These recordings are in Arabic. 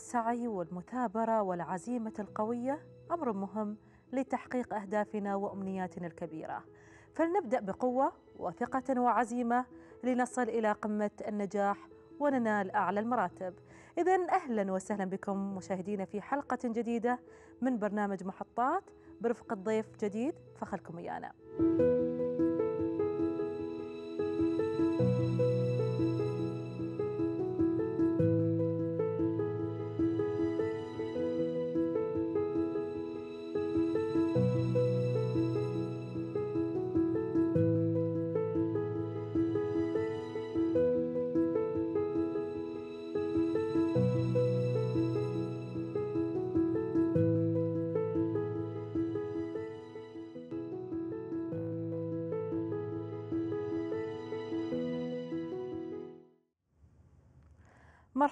السعي والمثابره والعزيمه القويه امر مهم لتحقيق اهدافنا وامنياتنا الكبيره فلنبدا بقوه وثقه وعزيمه لنصل الى قمه النجاح وننال اعلى المراتب اذا اهلا وسهلا بكم مشاهدينا في حلقه جديده من برنامج محطات برفقه ضيف جديد فخلكم ويانا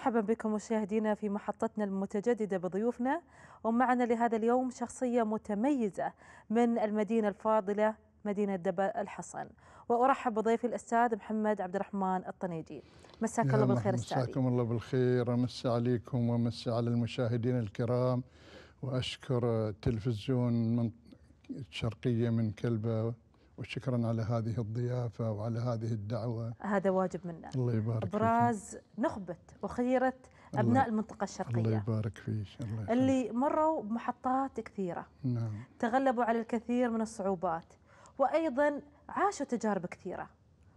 مرحبا بكم مشاهدينا في محطتنا المتجددة بضيوفنا ومعنا لهذا اليوم شخصية متميزة من المدينة الفاضلة مدينة دبا الحصن وأرحب بضيفي الأستاذ محمد عبد الرحمن الطنيجي مساك الله بالخير أستاذ مساكم الله بالخير أمسي عليكم وأمسي على المشاهدين الكرام وأشكر تلفزيون من الشرقية من كلبة وشكرا على هذه الضيافة وعلى هذه الدعوة هذا واجب منا الله يبارك إبراز فيك. نخبة وخيرة أبناء المنطقة الشرقية الله يبارك فيك الله اللي مروا بمحطات كثيرة نعم. تغلبوا على الكثير من الصعوبات وأيضا عاشوا تجارب كثيرة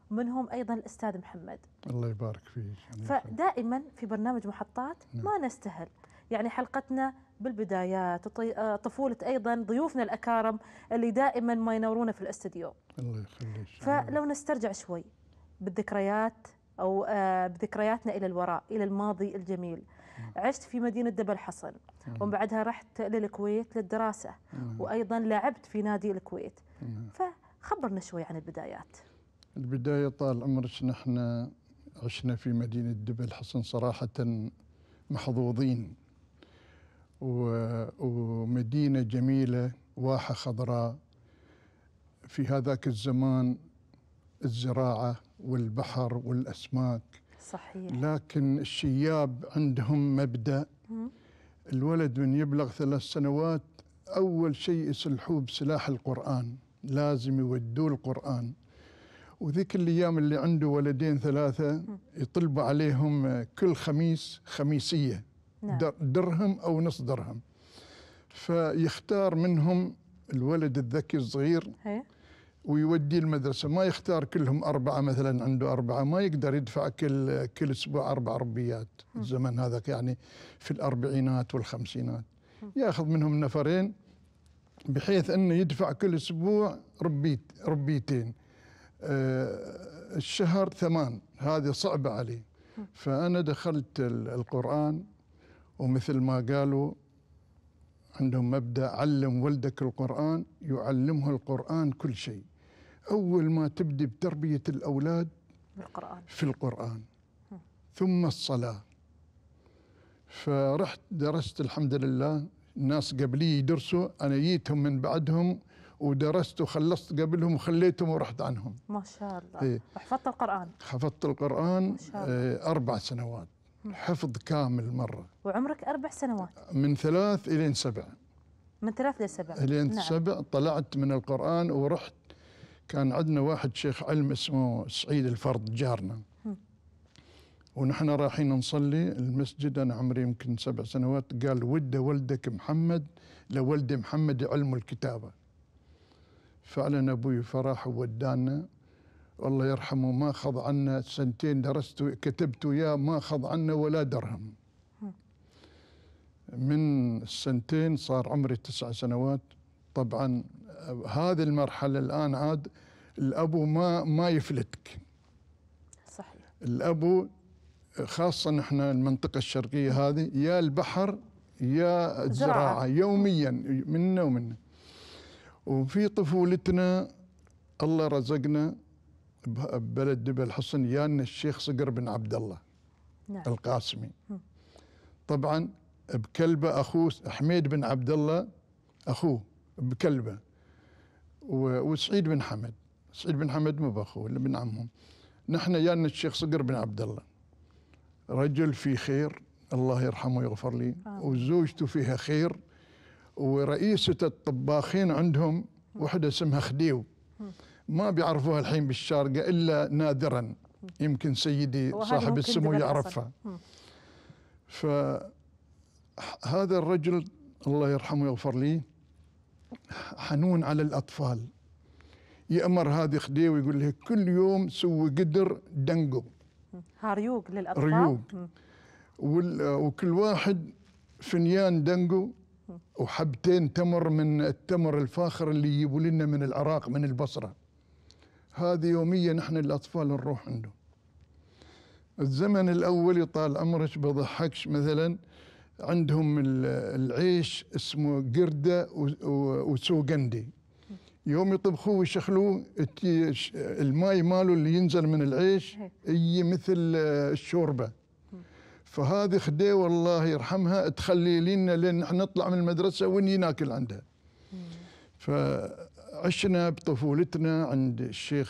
منهم أيضا الأستاذ محمد الله يبارك فيك فدائما في برنامج محطات نعم. ما نستهل يعني حلقتنا بالبدايات آه، طفولة أيضا ضيوفنا الأكارم اللي دائما ما ينورونا في الاستديو الله يخليك فلو نسترجع شوي بالذكريات أو آه، بذكرياتنا إلى الوراء إلى الماضي الجميل عشت في مدينة دبل حصن ومن بعدها رحت للكويت للدراسة وأيضا لعبت في نادي الكويت فخبرنا شوي عن البدايات البداية طال عمرك نحن عشنا في مدينة دبل حصن صراحة محظوظين ومدينة جميلة واحة خضراء في هذاك الزمان الزراعة والبحر والأسماك صحيح لكن الشياب عندهم مبدأ الولد من يبلغ ثلاث سنوات أول شيء يسلحوه بسلاح القرآن لازم يودوه القرآن وذيك الأيام اللي عنده ولدين ثلاثة يطلبوا عليهم كل خميس خميسية نعم. درهم أو نص درهم فيختار منهم الولد الذكي الصغير ويودي ويوديه المدرسة ما يختار كلهم أربعة مثلا عنده أربعة ما يقدر يدفع كل كل أسبوع أربع ربيات الزمن هذاك يعني في الأربعينات والخمسينات ياخذ منهم نفرين بحيث أنه يدفع كل أسبوع ربيت ربيتين آه الشهر ثمان هذه صعبة عليه فأنا دخلت القرآن ومثل ما قالوا عندهم مبدا علم ولدك القران يعلمه القران كل شيء اول ما تبدا بتربيه الاولاد بالقران في القران ثم الصلاه فرحت درست الحمد لله الناس قبلي يدرسوا انا جيتهم من بعدهم ودرست وخلصت قبلهم وخليتهم ورحت عنهم ما شاء الله إيه. حفظت القران حفظت القران ما شاء الله. إيه اربع سنوات حفظ كامل مرة وعمرك أربع سنوات من ثلاث إلى سبع من ثلاث سبع إلى نعم. سبع طلعت من القرآن ورحت كان عندنا واحد شيخ علم اسمه سعيد الفرد جارنا ونحن رايحين نصلي المسجد أنا عمري يمكن سبع سنوات قال وده ولدك محمد لولد محمد علم الكتابة فعلا أبوي فراح ودانا الله يرحمه ما خض عنا سنتين درست كتبت وياه ما خض عنا ولا درهم من السنتين صار عمري تسع سنوات طبعا هذه المرحله الان عاد الابو ما ما يفلتك صحيح الابو خاصه نحن المنطقه الشرقيه هذه يا البحر يا الزراعه يوميا منا ومنا وفي طفولتنا الله رزقنا ببلد دبل الحصن يان الشيخ صقر بن عبد الله نعم. القاسمي طبعا بكلبه اخوه حميد بن عبد الله اخوه بكلبه وسعيد بن حمد سعيد بن حمد مو باخوه اللي بن عمهم نحن يان الشيخ صقر بن عبد الله رجل في خير الله يرحمه ويغفر لي آه. وزوجته فيها خير ورئيسة الطباخين عندهم وحدة اسمها خديو ما بيعرفوها الحين بالشارقة إلا نادرا يمكن سيدي صاحب السمو يعرفها فهذا الرجل الله يرحمه ويغفر لي حنون على الأطفال يأمر هذه خديه ويقول له كل يوم سوي قدر دنقو ها ريوق للأطفال ريوق وكل واحد فنيان دنقو وحبتين تمر من التمر الفاخر اللي يجيبوا لنا من العراق من البصره هذه يوميا نحن الأطفال نروح عنده الزمن الأولي طال عمرك بضحكش مثلا عندهم العيش اسمه قردة وسوقندي يوم يطبخوه ويشخلوه الماي ماله اللي ينزل من العيش اي مثل الشوربه فهذه خدي والله يرحمها تخلي لنا لين نطلع من المدرسه ونجي ناكل عندها. ف عشنا بطفولتنا عند الشيخ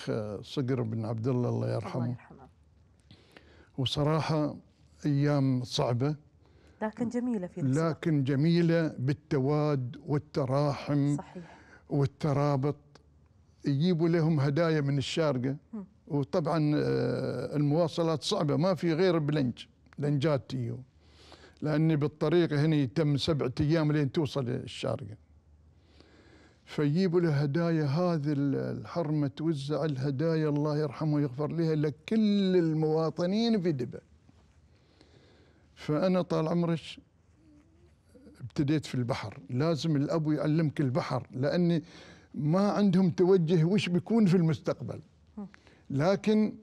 صقر بن عبد الله الله يرحمه الله يرحمه وصراحة أيام صعبة لكن جميلة في لكن جميلة بالتواد والتراحم صحيح. والترابط يجيبوا لهم هدايا من الشارقة م. وطبعا آه، المواصلات صعبة ما في غير بلنج لنجات تيو لأن بالطريق هنا تم سبعة أيام لين توصل الشارقة فيجيبوا له هدايا هذه الحرمه توزع الهدايا الله يرحمه ويغفر لها لكل المواطنين في دبا فانا طال عمرك ابتديت في البحر لازم الاب يعلمك البحر لاني ما عندهم توجه وش بيكون في المستقبل لكن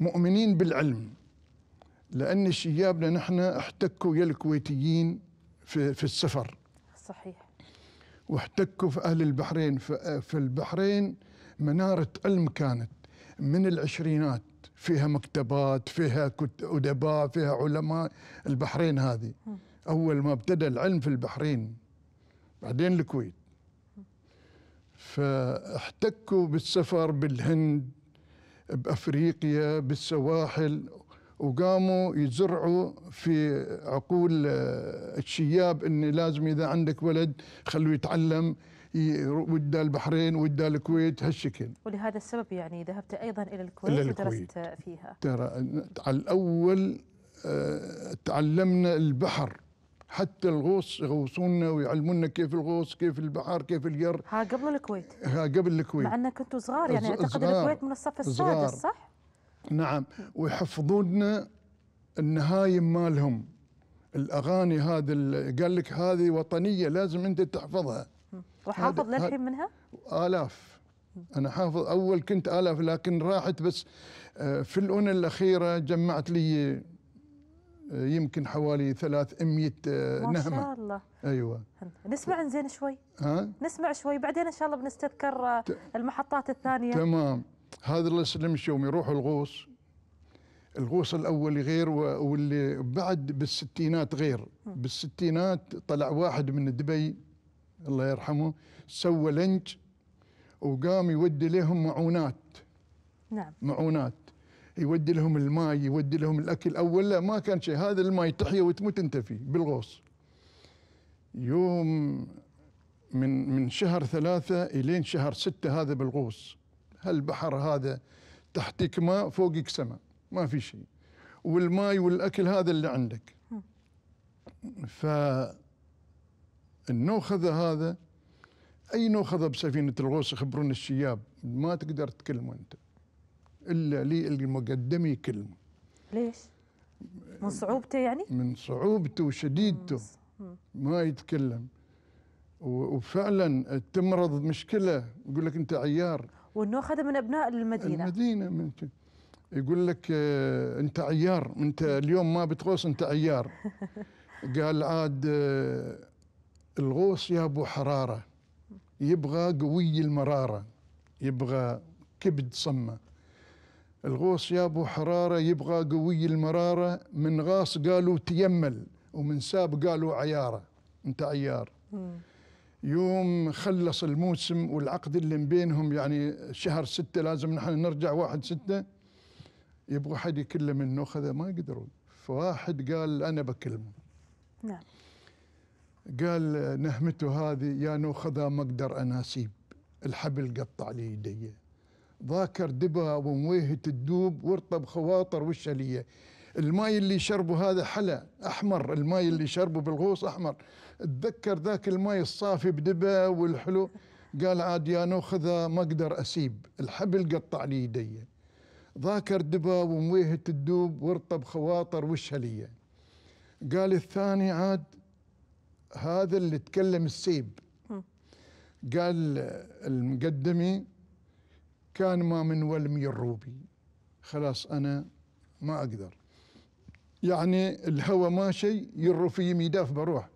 مؤمنين بالعلم لان شيابنا نحن احتكوا يا الكويتيين في, في السفر صحيح واحتكوا في أهل البحرين في البحرين منارة علم كانت من العشرينات فيها مكتبات فيها أدباء فيها علماء البحرين هذه أول ما ابتدى العلم في البحرين بعدين الكويت فاحتكوا بالسفر بالهند بافريقيا بالسواحل وقاموا يزرعوا في عقول آه، الشياب ان لازم اذا عندك ولد خلوه يتعلم ودا البحرين ودا الكويت هالشكل ولهذا السبب يعني ذهبت ايضا الى الكويت, إلى الكويت. ودرست فيها ترى آه، على الاول آه، تعلمنا البحر حتى الغوص يغوصونا ويعلمونا كيف الغوص كيف البحر كيف الير ها قبل الكويت ها قبل الكويت مع انك كنتوا صغار يعني اعتقد الكويت من الصف السادس صح نعم ويحفظون النهايم مالهم الاغاني هذه قال لك هذه وطنيه لازم انت تحفظها وحافظ للحين منها؟ الاف انا حافظ اول كنت الاف لكن راحت بس آه، في الاونه الاخيره جمعت لي آه، يمكن حوالي 300 نهمه آه، ما شاء الله ايوه نسمع زين شوي ها نسمع شوي بعدين ان شاء الله بنستذكر المحطات الثانيه تمام هذا الله يسلم يوم يروحوا الغوص الغوص الاول غير واللي بعد بالستينات غير بالستينات طلع واحد من دبي الله يرحمه سوى لنج وقام يودي لهم معونات نعم معونات يودي لهم الماي يودي لهم الاكل اول لا ما كان شيء هذا الماي تحيا وتموت انت فيه بالغوص يوم من من شهر ثلاثة إلين شهر ستة هذا بالغوص هالبحر هذا تحتك ماء فوقك سماء ما في شيء والماي والاكل هذا اللي عندك فالنوخذة هذا اي نوخذة بسفينة الغوص يخبرون الشياب ما تقدر تكلمه انت الا لي المقدم يكلمه ليش؟ من صعوبته يعني؟ من صعوبته وشديدته ما يتكلم وفعلا تمرض مشكله يقول لك انت عيار وانه اخذ من ابناء المدينه المدينه ممكن يقول لك آه، انت عيار انت اليوم ما بتغوص انت عيار قال عاد آه، الغوص يا ابو حراره يبغى قوي المراره يبغى كبد صمه الغوص يا ابو حراره يبغى قوي المراره من غاص قالوا تيمل ومن ساب قالوا عياره انت عيار يوم خلص الموسم والعقد اللي بينهم يعني شهر ستة لازم نحن نرجع واحد ستة يبغوا حد يكلم النخذة ما يقدروا فواحد قال أنا بكلمه نعم قال نهمته هذه يا نخذة ما أقدر أناسيب الحبل قطع لي يدي ذاكر دبا ومويهة تدوب ورطب خواطر والشلية الماي اللي شربه هذا حلا أحمر الماي اللي شربه بالغوص أحمر اتذكر ذاك المي الصافي بدبا والحلو قال عاد يا نوخذه ما اقدر اسيب الحبل قطع لي يدي ذاكر دبا ومويه تدوب وارطب خواطر وشها هليه قال الثاني عاد هذا اللي تكلم السيب قال المقدمي كان ما من ولمي الروبي خلاص انا ما اقدر يعني الهوى ماشي يرو في يمي داف بروح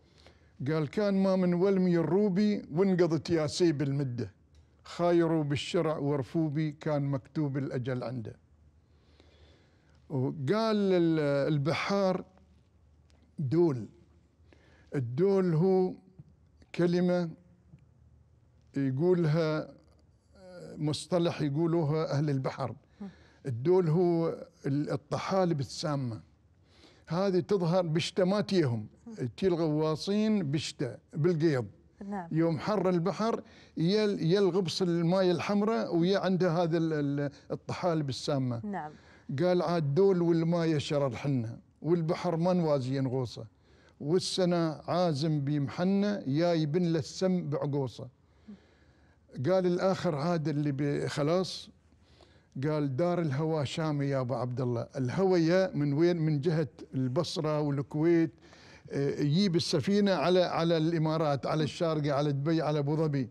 قال كان ما من ولمي الروبي وانقضت سيب المدة خايروا بالشرع ورفوبي كان مكتوب الأجل عنده وقال البحار دول الدول هو كلمة يقولها مصطلح يقولوها أهل البحر الدول هو الطحالب السامة هذه تظهر بشتماتيهم تي الغواصين بشتة بالقيض نعم. يوم حر البحر يا الغبص الماي الحمراء ويا عنده هذا الطحالب السامه نعم قال عاد دول والماي شرر حنا والبحر ما نوازي نغوصه والسنه عازم بمحنه يا له السم بعقوصه قال الاخر عاد اللي خلاص قال دار الهوى شامي يا ابو عبد الله الهوية من وين من جهه البصره والكويت آه، يجيب السفينه على على الامارات على الشارقه على دبي على ابو ظبي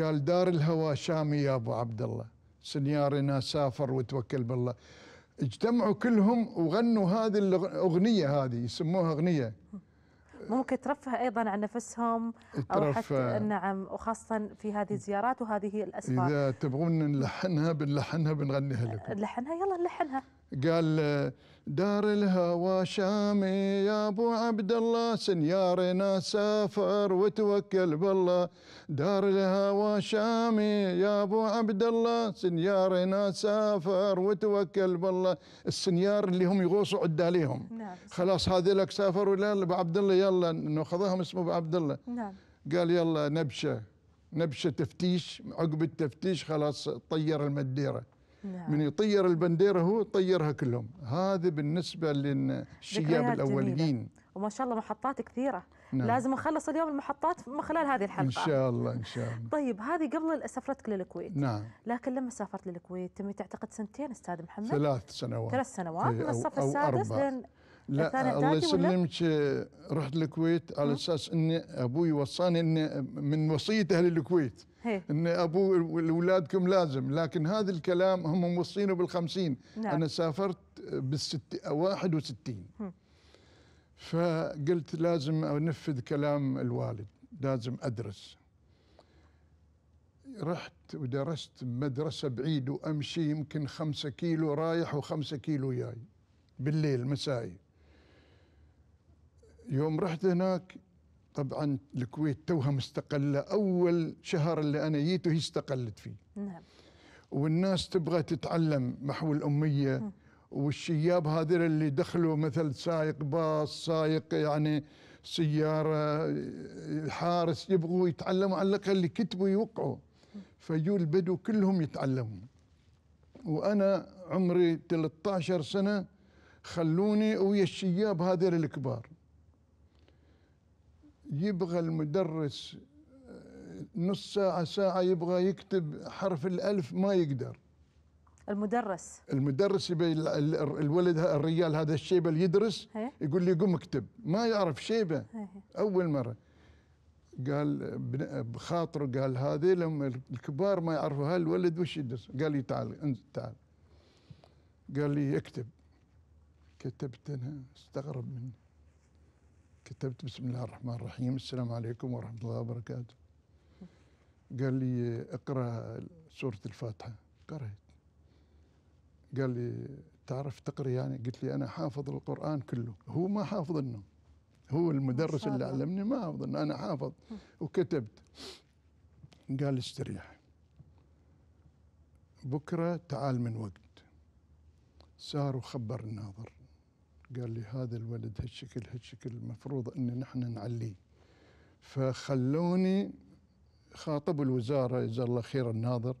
قال دار الهوى شامي يا ابو عبد الله سنيارنا سافر وتوكل بالله اجتمعوا كلهم وغنوا هذه الاغنيه هذه يسموها اغنيه ممكن ترفه ايضا عن نفسهم او حتى نعم وخاصه في هذه الزيارات وهذه الاسفار اذا تبغون نلحنها بنلحنها بنغنيها لكم نلحنها يلا نلحنها قال دار الهوى شامي يا ابو عبد الله سنيارنا سافر وتوكل بالله دار الهوى شامي يا ابو عبد الله سنيارنا سافر وتوكل بالله السنيار اللي هم يغوصوا عد عليهم نعم. خلاص هذه لك سافروا لا ابو عبد الله يلا ناخذهم اسمه ابو عبد الله نعم. قال يلا نبشه نبشه تفتيش عقب التفتيش خلاص طير المديره نعم. من يطير البنديره هو طيرها كلهم هذا بالنسبه للشياب الاوليين وما شاء الله محطات كثيره نعم. لازم نخلص اليوم المحطات من خلال هذه الحلقه ان شاء الله ان شاء الله طيب هذه قبل سفرتك للكويت نعم لكن لما سافرت للكويت تم تعتقد سنتين استاذ محمد ثلاث سنوات ثلاث سنوات إيه، من الصف السادس لين لا الله يسلمك رحت الكويت على اساس ان ابوي وصاني اني من وصيه اهل الكويت هي. إيه. ان ابو لاولادكم لازم لكن هذا الكلام هم موصينه بالخمسين نعم. انا سافرت بالست واحد وستين فقلت لازم انفذ كلام الوالد لازم ادرس رحت ودرست مدرسة بعيد وأمشي يمكن خمسة كيلو رايح وخمسة كيلو جاي بالليل مسائي يوم رحت هناك طبعا الكويت توها مستقله اول شهر اللي انا جيته هي استقلت فيه نعم والناس تبغى تتعلم محو الاميه والشياب هذول اللي دخلوا مثل سايق باص سايق يعني سياره حارس يبغوا يتعلموا على الاقل يكتبوا يوقعوا فجوا البدو كلهم يتعلموا وانا عمري 13 سنه خلوني ويا الشياب هذول الكبار يبغى المدرس نص ساعة ساعة يبغى يكتب حرف الألف ما يقدر المدرس المدرس يبي الولد الرجال هذا الشيبة اللي يدرس يقول لي قم اكتب ما يعرف شيبة أول مرة قال بخاطره قال هذه لما الكبار ما يعرفوا هالولد وش يدرس قال لي تعال انزل تعال قال لي اكتب كتبت انا استغرب مني كتبت بسم الله الرحمن الرحيم السلام عليكم ورحمة الله وبركاته قال لي اقرأ سورة الفاتحة قرأت قال لي تعرف تقرأ يعني قلت لي أنا حافظ القرآن كله هو ما حافظ انه هو المدرس اللي علمني ما حافظ انه أنا حافظ وكتبت قال استريح بكرة تعال من وقت سار وخبر الناظر قال لي هذا الولد هالشكل هالشكل المفروض ان نحن نعليه فخلوني خاطب الوزاره جزاه الله خير الناظر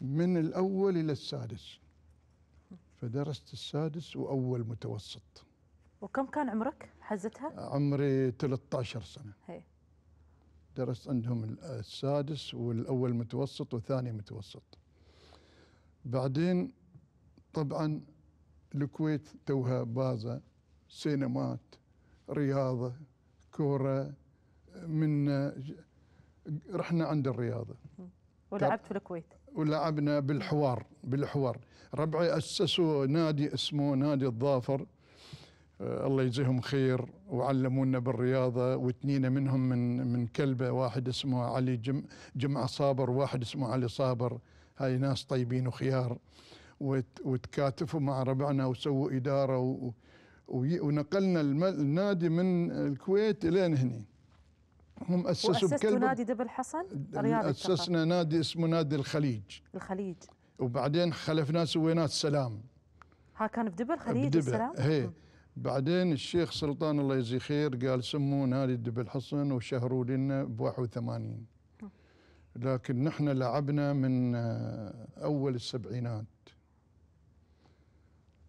من الاول الى السادس فدرست السادس واول متوسط وكم كان عمرك حزتها؟ عمري 13 سنه هي. درست عندهم السادس والاول متوسط والثاني متوسط بعدين طبعا الكويت توها بازة سينمات رياضة كورة من رحنا عند الرياضة ولعبت في الكويت ولعبنا بالحوار بالحوار ربعي أسسوا نادي اسمه نادي الظافر آه، الله يجزيهم خير وعلمونا بالرياضة واثنين منهم من من كلبة واحد اسمه علي جم جمعة صابر وواحد اسمه علي صابر هاي ناس طيبين وخيار وتكاتفوا مع ربعنا وسووا اداره و ونقلنا النادي من الكويت الين هني هم اسسوا بكل نادي دبل حصن رياضي اسسنا نادي اسمه نادي الخليج الخليج وبعدين خلفناه سويناه السلام ها كان بدبل خليج بدبل. السلام هي بعدين الشيخ سلطان الله يجزيه خير قال سموا نادي دبل حصن وشهروا لنا ب 81 لكن نحن لعبنا من اول السبعينات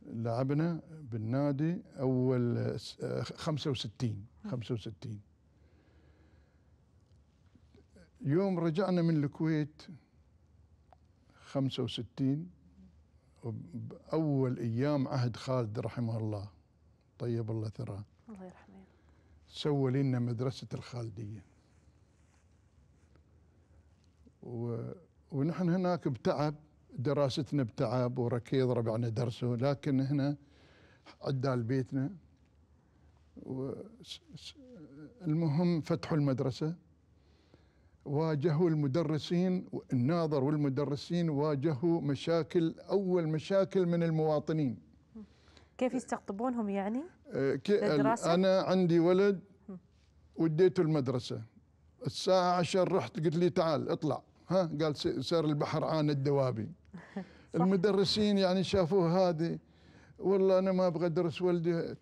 لعبنا بالنادي اول 65 65 آه، يوم رجعنا من الكويت 65 اول ايام عهد خالد رحمه الله طيب الله ثراه الله يرحمه سوى لنا مدرسه الخالديه و... ونحن هناك بتعب دراستنا بتعب وركيض ربعنا درسه لكن هنا عدال بيتنا المهم فتحوا المدرسة واجهوا المدرسين الناظر والمدرسين واجهوا مشاكل أول مشاكل من المواطنين كيف يستقطبونهم يعني؟ آه، للدراسة؟ أنا عندي ولد وديته المدرسة الساعة عشر رحت قلت لي تعال اطلع ها قال سير البحر عان الدوابي المدرسين يعني شافوه هذه والله انا ما ابغى ادرس ولدي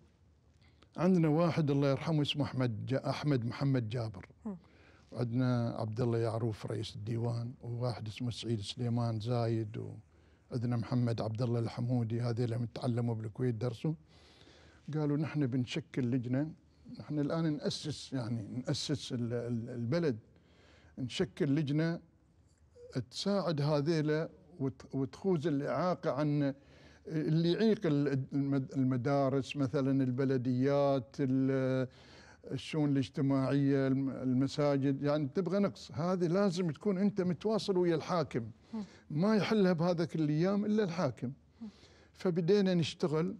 عندنا واحد الله يرحمه اسمه احمد جا احمد محمد جابر عندنا عبد الله يعروف رئيس الديوان وواحد اسمه سعيد سليمان زايد وعندنا محمد عبد الله الحمودي هذه اللي تعلموا بالكويت درسوا قالوا نحن بنشكل لجنه نحن الان ناسس يعني ناسس البلد نشكل لجنه تساعد هذيلا وتخوز الإعاقة عن اللي يعيق المدارس مثلا البلديات الشؤون الاجتماعية المساجد يعني تبغى نقص هذه لازم تكون أنت متواصل ويا الحاكم ما يحلها بهذاك الأيام إلا الحاكم فبدينا نشتغل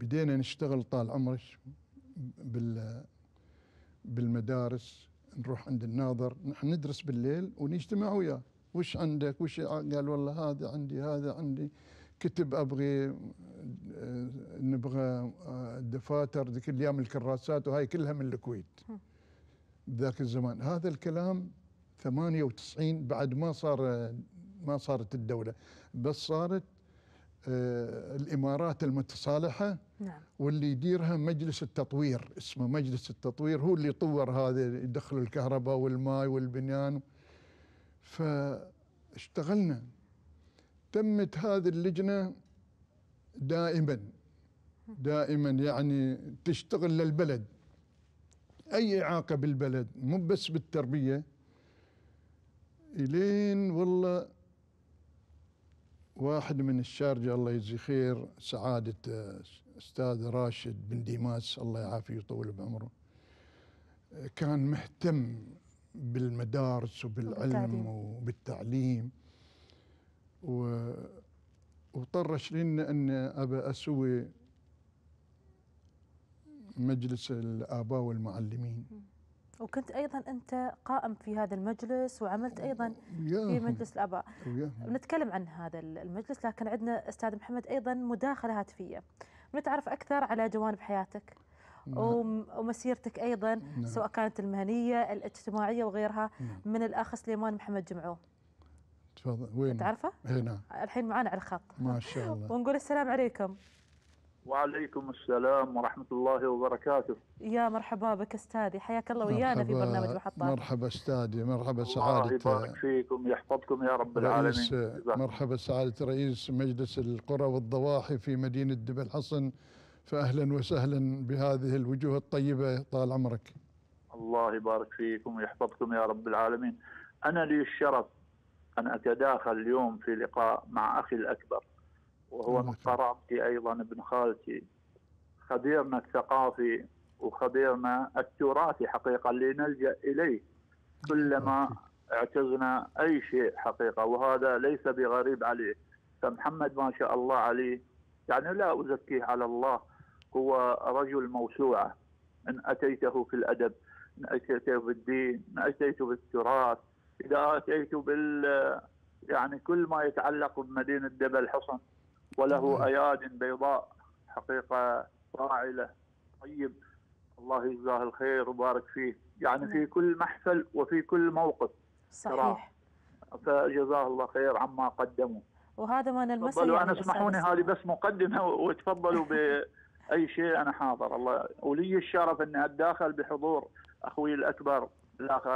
بدينا نشتغل طال عمرك بال بالمدارس نروح عند الناظر نحن ندرس بالليل ونجتمع وياه وش عندك وش قال والله هذا عندي هذا عندي كتب ابغي آه، نبغى آه، دفاتر ذيك الايام الكراسات وهاي كلها من الكويت ذاك الزمان هذا الكلام 98 بعد ما صار ما صارت الدوله بس صارت آه، الامارات المتصالحه نعم. واللي يديرها مجلس التطوير اسمه مجلس التطوير هو اللي طور هذا يدخل الكهرباء والماء والبنيان فاشتغلنا تمت هذه اللجنة دائما دائما يعني تشتغل للبلد أي إعاقة بالبلد مو بس بالتربية إلين والله واحد من الشارجة الله يجزي خير سعادة أستاذ راشد بن ديماس الله يعافيه ويطول بعمره كان مهتم بالمدارس وبالعلم وبالتعليم وطرش لنا أن أبى أسوي مجلس الآباء والمعلمين وكنت ايضا انت قائم في هذا المجلس وعملت ايضا في مجلس الاباء بنتكلم عن هذا المجلس لكن عندنا استاذ محمد ايضا مداخله هاتفيه بنتعرف اكثر على جوانب حياتك نعم. ومسيرتك أيضا نعم. سواء كانت المهنية الاجتماعية وغيرها نعم. من الأخ سليمان محمد جمعو تفضل وين تعرفه؟ هنا إيه، نعم. الحين معانا على الخط ما شاء الله ونقول السلام عليكم وعليكم السلام ورحمة الله وبركاته يا مرحبا بك استاذي حياك الله ويانا في برنامج محطات مرحبا استاذي مرحبا سعادة الله يبارك فيكم يحفظكم يا رب العالمين مرحبا سعادة رئيس مجلس القرى والضواحي في مدينة دبل حصن فاهلا وسهلا بهذه الوجوه الطيبه طال عمرك. الله يبارك فيكم ويحفظكم يا رب العالمين. انا لي الشرف ان اتداخل اليوم في لقاء مع اخي الاكبر وهو من قرابتي ايضا ابن خالتي خبيرنا الثقافي وخبيرنا التراثي حقيقه اللي نلجا اليه كلما اعتزنا اي شيء حقيقه وهذا ليس بغريب عليه فمحمد ما شاء الله عليه يعني لا ازكيه على الله هو رجل موسوعة إن أتيته في الأدب إن أتيته في الدين إن أتيته بالتراث إذا أتيته بال يعني كل ما يتعلق بمدينة دبل حصن وله أياد بيضاء حقيقة فاعلة طيب الله يجزاه الخير وبارك فيه يعني في كل محفل وفي كل موقف صحيح فجزاه الله خير عما قدموا وهذا ما نلمسه يعني اسمحوني هذه بس مقدمه وتفضلوا ب اي شيء انا حاضر الله ولي الشرف اني اتداخل بحضور اخوي الاكبر الاخ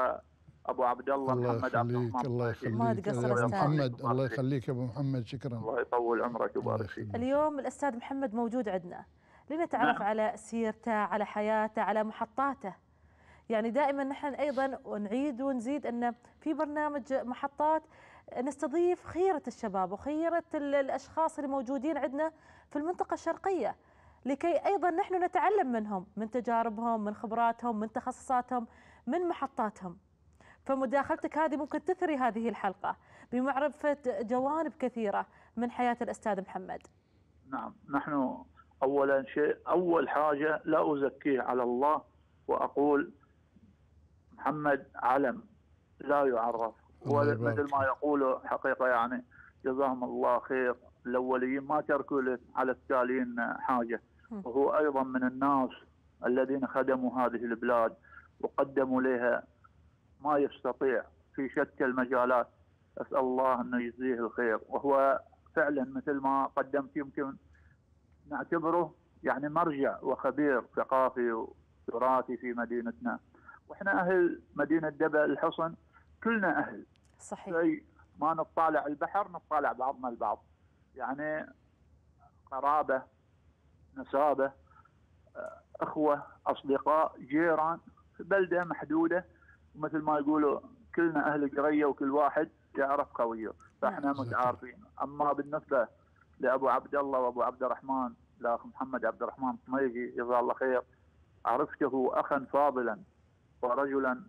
ابو عبد الله, الله محمد عبد الرحمن الله يخليك ما تقصر محمد الله يخليك ابو محمد شكرا الله يطول عمرك ويبارك فيك اليوم الاستاذ محمد موجود عندنا لنتعرف نعم. على سيرته على حياته على محطاته يعني دائما نحن ايضا نعيد ونزيد ان في برنامج محطات نستضيف خيره الشباب وخيره الاشخاص اللي موجودين عندنا في المنطقه الشرقيه لكي ايضا نحن نتعلم منهم من تجاربهم من خبراتهم من تخصصاتهم من محطاتهم فمداخلتك هذه ممكن تثري هذه الحلقه بمعرفه جوانب كثيره من حياه الاستاذ محمد نعم نحن اولا شيء اول حاجه لا ازكيه على الله واقول محمد علم لا يعرف مثل ما يقولوا حقيقه يعني جزاهم الله خير الاوليين ما تركوا على التاليين حاجه وهو ايضا من الناس الذين خدموا هذه البلاد وقدموا لها ما يستطيع في شتى المجالات اسال الله انه يجزيه الخير وهو فعلا مثل ما قدمت يمكن نعتبره يعني مرجع وخبير ثقافي وتراثي في مدينتنا واحنا اهل مدينه دبا الحصن كلنا اهل صحيح ما نطالع البحر نطالع بعضنا البعض يعني قرابه نسابه آه، اخوه اصدقاء جيران بلده محدوده ومثل ما يقولوا كلنا اهل قريه وكل واحد يعرف قويه فاحنا نعم. متعارفين اما بالنسبه لابو عبد الله وابو عبد الرحمن الاخ محمد عبد الرحمن الطميجي جزاه الله خير عرفته اخا فاضلا ورجلا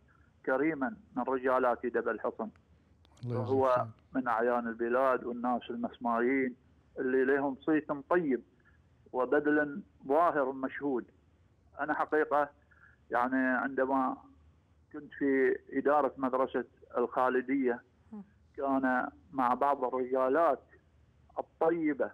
كريما من رجالات دبل الحصن وهو من أعيان البلاد والناس المسمارين اللي لهم صيت طيب وبذل ظاهر مشهود أنا حقيقة يعني عندما كنت في إدارة مدرسة الخالدية كان مع بعض الرجالات الطيبة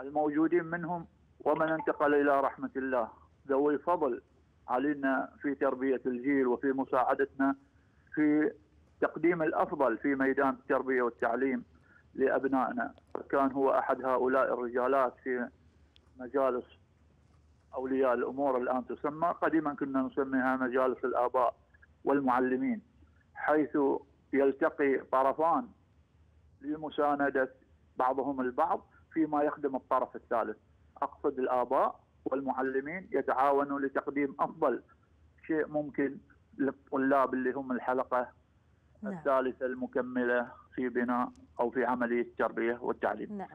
الموجودين منهم ومن انتقل إلى رحمة الله ذوي فضل علينا في تربية الجيل وفي مساعدتنا في تقديم الافضل في ميدان التربيه والتعليم لابنائنا كان هو احد هؤلاء الرجالات في مجالس اولياء الامور الان تسمى قديما كنا نسميها مجالس الاباء والمعلمين حيث يلتقي طرفان لمسانده بعضهم البعض فيما يخدم الطرف الثالث اقصد الاباء والمعلمين يتعاونوا لتقديم افضل شيء ممكن للطلاب اللي هم الحلقه نعم. الثالثة المكملة في بناء أو في عملية التربية والتعليم نعم.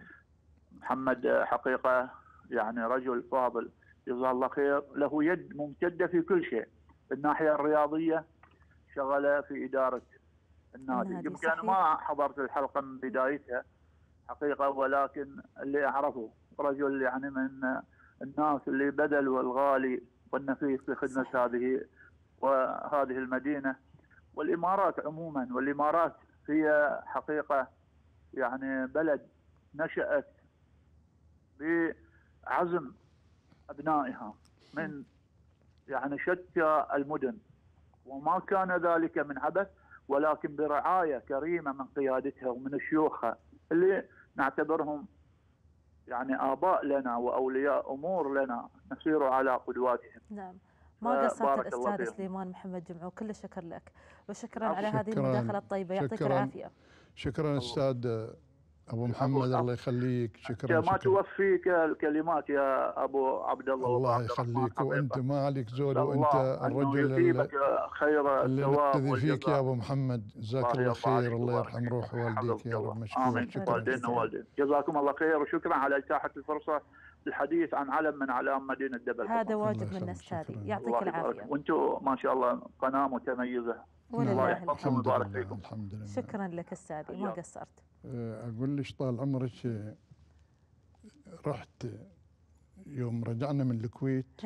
محمد حقيقة يعني رجل فاضل جزاه الله خير له يد ممتدة في كل شيء الناحية الرياضية شغلة في إدارة النادي يمكن ما حضرت الحلقة من بدايتها حقيقة ولكن اللي أعرفه رجل يعني من الناس اللي بذلوا الغالي والنفيس في خدمة صحيح. هذه وهذه المدينة والامارات عموما والامارات هي حقيقه يعني بلد نشات بعزم ابنائها من يعني شتى المدن وما كان ذلك من عبث ولكن برعايه كريمه من قيادتها ومن شيوخها اللي نعتبرهم يعني اباء لنا واولياء امور لنا نسير على قدواتهم. نعم. ما قصرت الاستاذ سليمان محمد جمعو كل الشكر لك وشكرا على هذه المداخله الطيبه يعطيك العافيه شكرا استاذ ابو محمد الله يخليك شكرا ما توفيك الكلمات يا ابو عبد الله الله يخليك وانت ما عليك زول وانت الرجل اللي خير نقتدي فيك يا ابو محمد جزاك الله خير الله يرحم روح والديك يا رب مشكور شكرا والدين جزاكم الله خير وشكرا على اتاحه الفرصه الحديث عن علم من اعلام مدينه دبل هذا واجب من استاذي يعطيك العافيه وانتم ما شاء الله قناه متميزه ولله الحمد ويبارك فيكم الحمد لله شكرا لك استاذي ما قصرت أه، اقول لك طال عمرك رحت يوم رجعنا من الكويت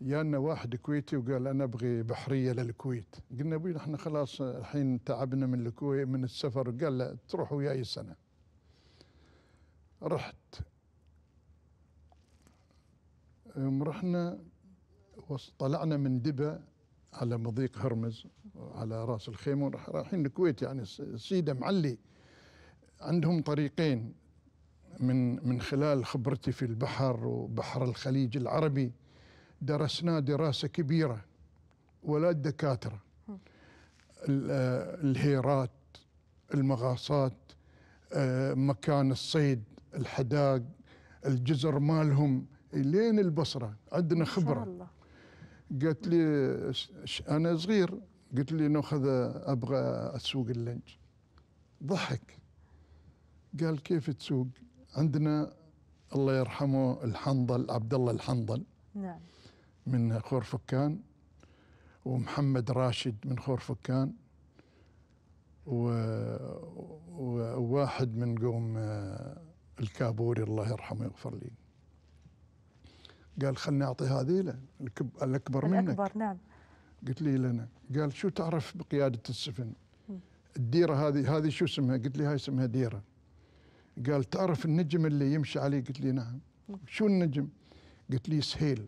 جانا واحد كويتي وقال انا ابغي بحريه للكويت قلنا ابوي احنا خلاص الحين تعبنا من الكويت من السفر قال لا تروح وياي سنه رحت يوم رحنا وطلعنا من دبا على مضيق هرمز على راس الخيمة رايحين الكويت يعني سيدة معلي عندهم طريقين من من خلال خبرتي في البحر وبحر الخليج العربي درسناه دراسة كبيرة ولا الدكاترة الهيرات المغاصات أه، مكان الصيد الحداق الجزر مالهم لين البصره عندنا خبره إن شاء الله. قالت لي انا صغير قلت لي ناخذ ابغى اسوق اللنج ضحك قال كيف تسوق؟ عندنا الله يرحمه الحنظل عبد الله الحنظل نعم من خورفكان ومحمد راشد من خورفكان وواحد من قوم آه، الكابوري الله يرحمه ويغفر لي قال خلني أعطي هذه الأكبر منك الأكبر نعم قلت لي لنا قال شو تعرف بقيادة السفن الديرة هذه هذه شو اسمها قلت لي هاي اسمها ديرة قال تعرف النجم اللي يمشي عليه قلت لي نعم شو النجم قلت لي سهيل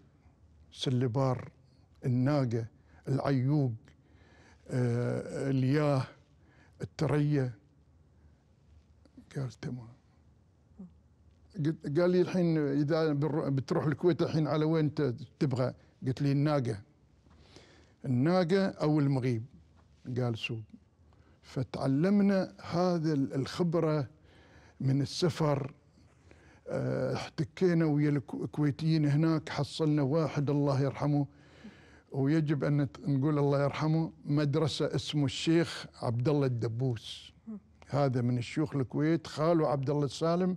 سلبار الناقة العيوق آه الياه التريه قال تمام قلت قال لي الحين اذا بتروح الكويت الحين على وين تبغى؟ قلت لي الناقه الناقه او المغيب قال سوق فتعلمنا هذا الخبره من السفر آه، احتكينا ويا الكويتيين هناك حصلنا واحد الله يرحمه ويجب ان نقول الله يرحمه مدرسه اسمه الشيخ عبد الله الدبوس هذا من الشيوخ الكويت خاله عبد الله السالم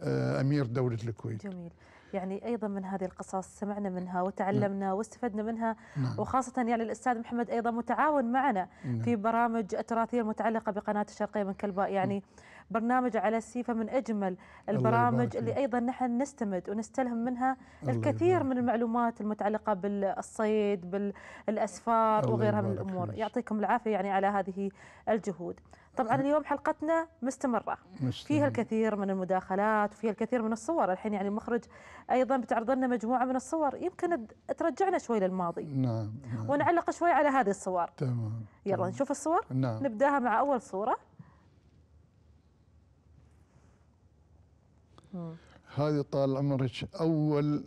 آه، امير دوله الكويت. جميل. يعني ايضا من هذه القصص سمعنا منها وتعلمنا نعم. واستفدنا منها نعم. وخاصه يعني الاستاذ محمد ايضا متعاون معنا نعم. في برامج التراثيه المتعلقه بقناه الشرقيه من كلباء يعني نعم. برنامج على السيفة من أجمل البرامج اللي أيضا نحن نستمد ونستلهم منها الكثير من المعلومات المتعلقة بالصيد بالأسفار وغيرها من الأمور يعطيكم العافية يعني على هذه الجهود طبعا أه. اليوم حلقتنا مستمرة فيها الكثير من المداخلات وفيها الكثير من الصور الحين يعني المخرج أيضا بتعرض لنا مجموعة من الصور يمكن ترجعنا شوي للماضي نعم, نعم. ونعلق شوي على هذه الصور تمام يلا نشوف الصور نعم. نبداها مع أول صورة هذه طال عمرك اول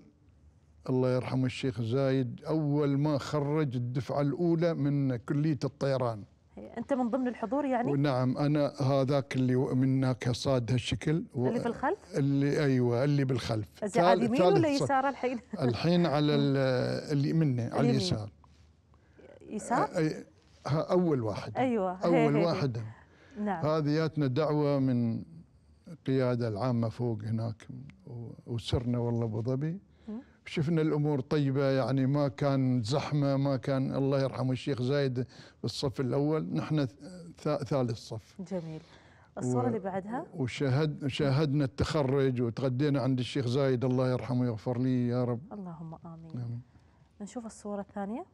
الله يرحمه الشيخ زايد اول ما خرج الدفعه الاولى من كليه الطيران انت من ضمن الحضور يعني نعم انا هذاك اللي منك صاد هالشكل و... اللي بالخلف اللي ايوه اللي بالخلف على اليمين ولا يسار الحين الحين على اللي مني على اليسار يسار أي... اول واحد ايوه اول واحد نعم هذه جاتنا دعوه من القياده العامه فوق هناك وسرنا والله ابو ظبي شفنا الامور طيبه يعني ما كان زحمه ما كان الله يرحمه الشيخ زايد بالصف الاول نحن ثالث صف جميل الصورة و... اللي بعدها وشاهد شاهدنا التخرج وتغدينا عند الشيخ زايد الله يرحمه ويغفر لي يا رب اللهم آمين, آمين. نعم. نشوف الصورة الثانية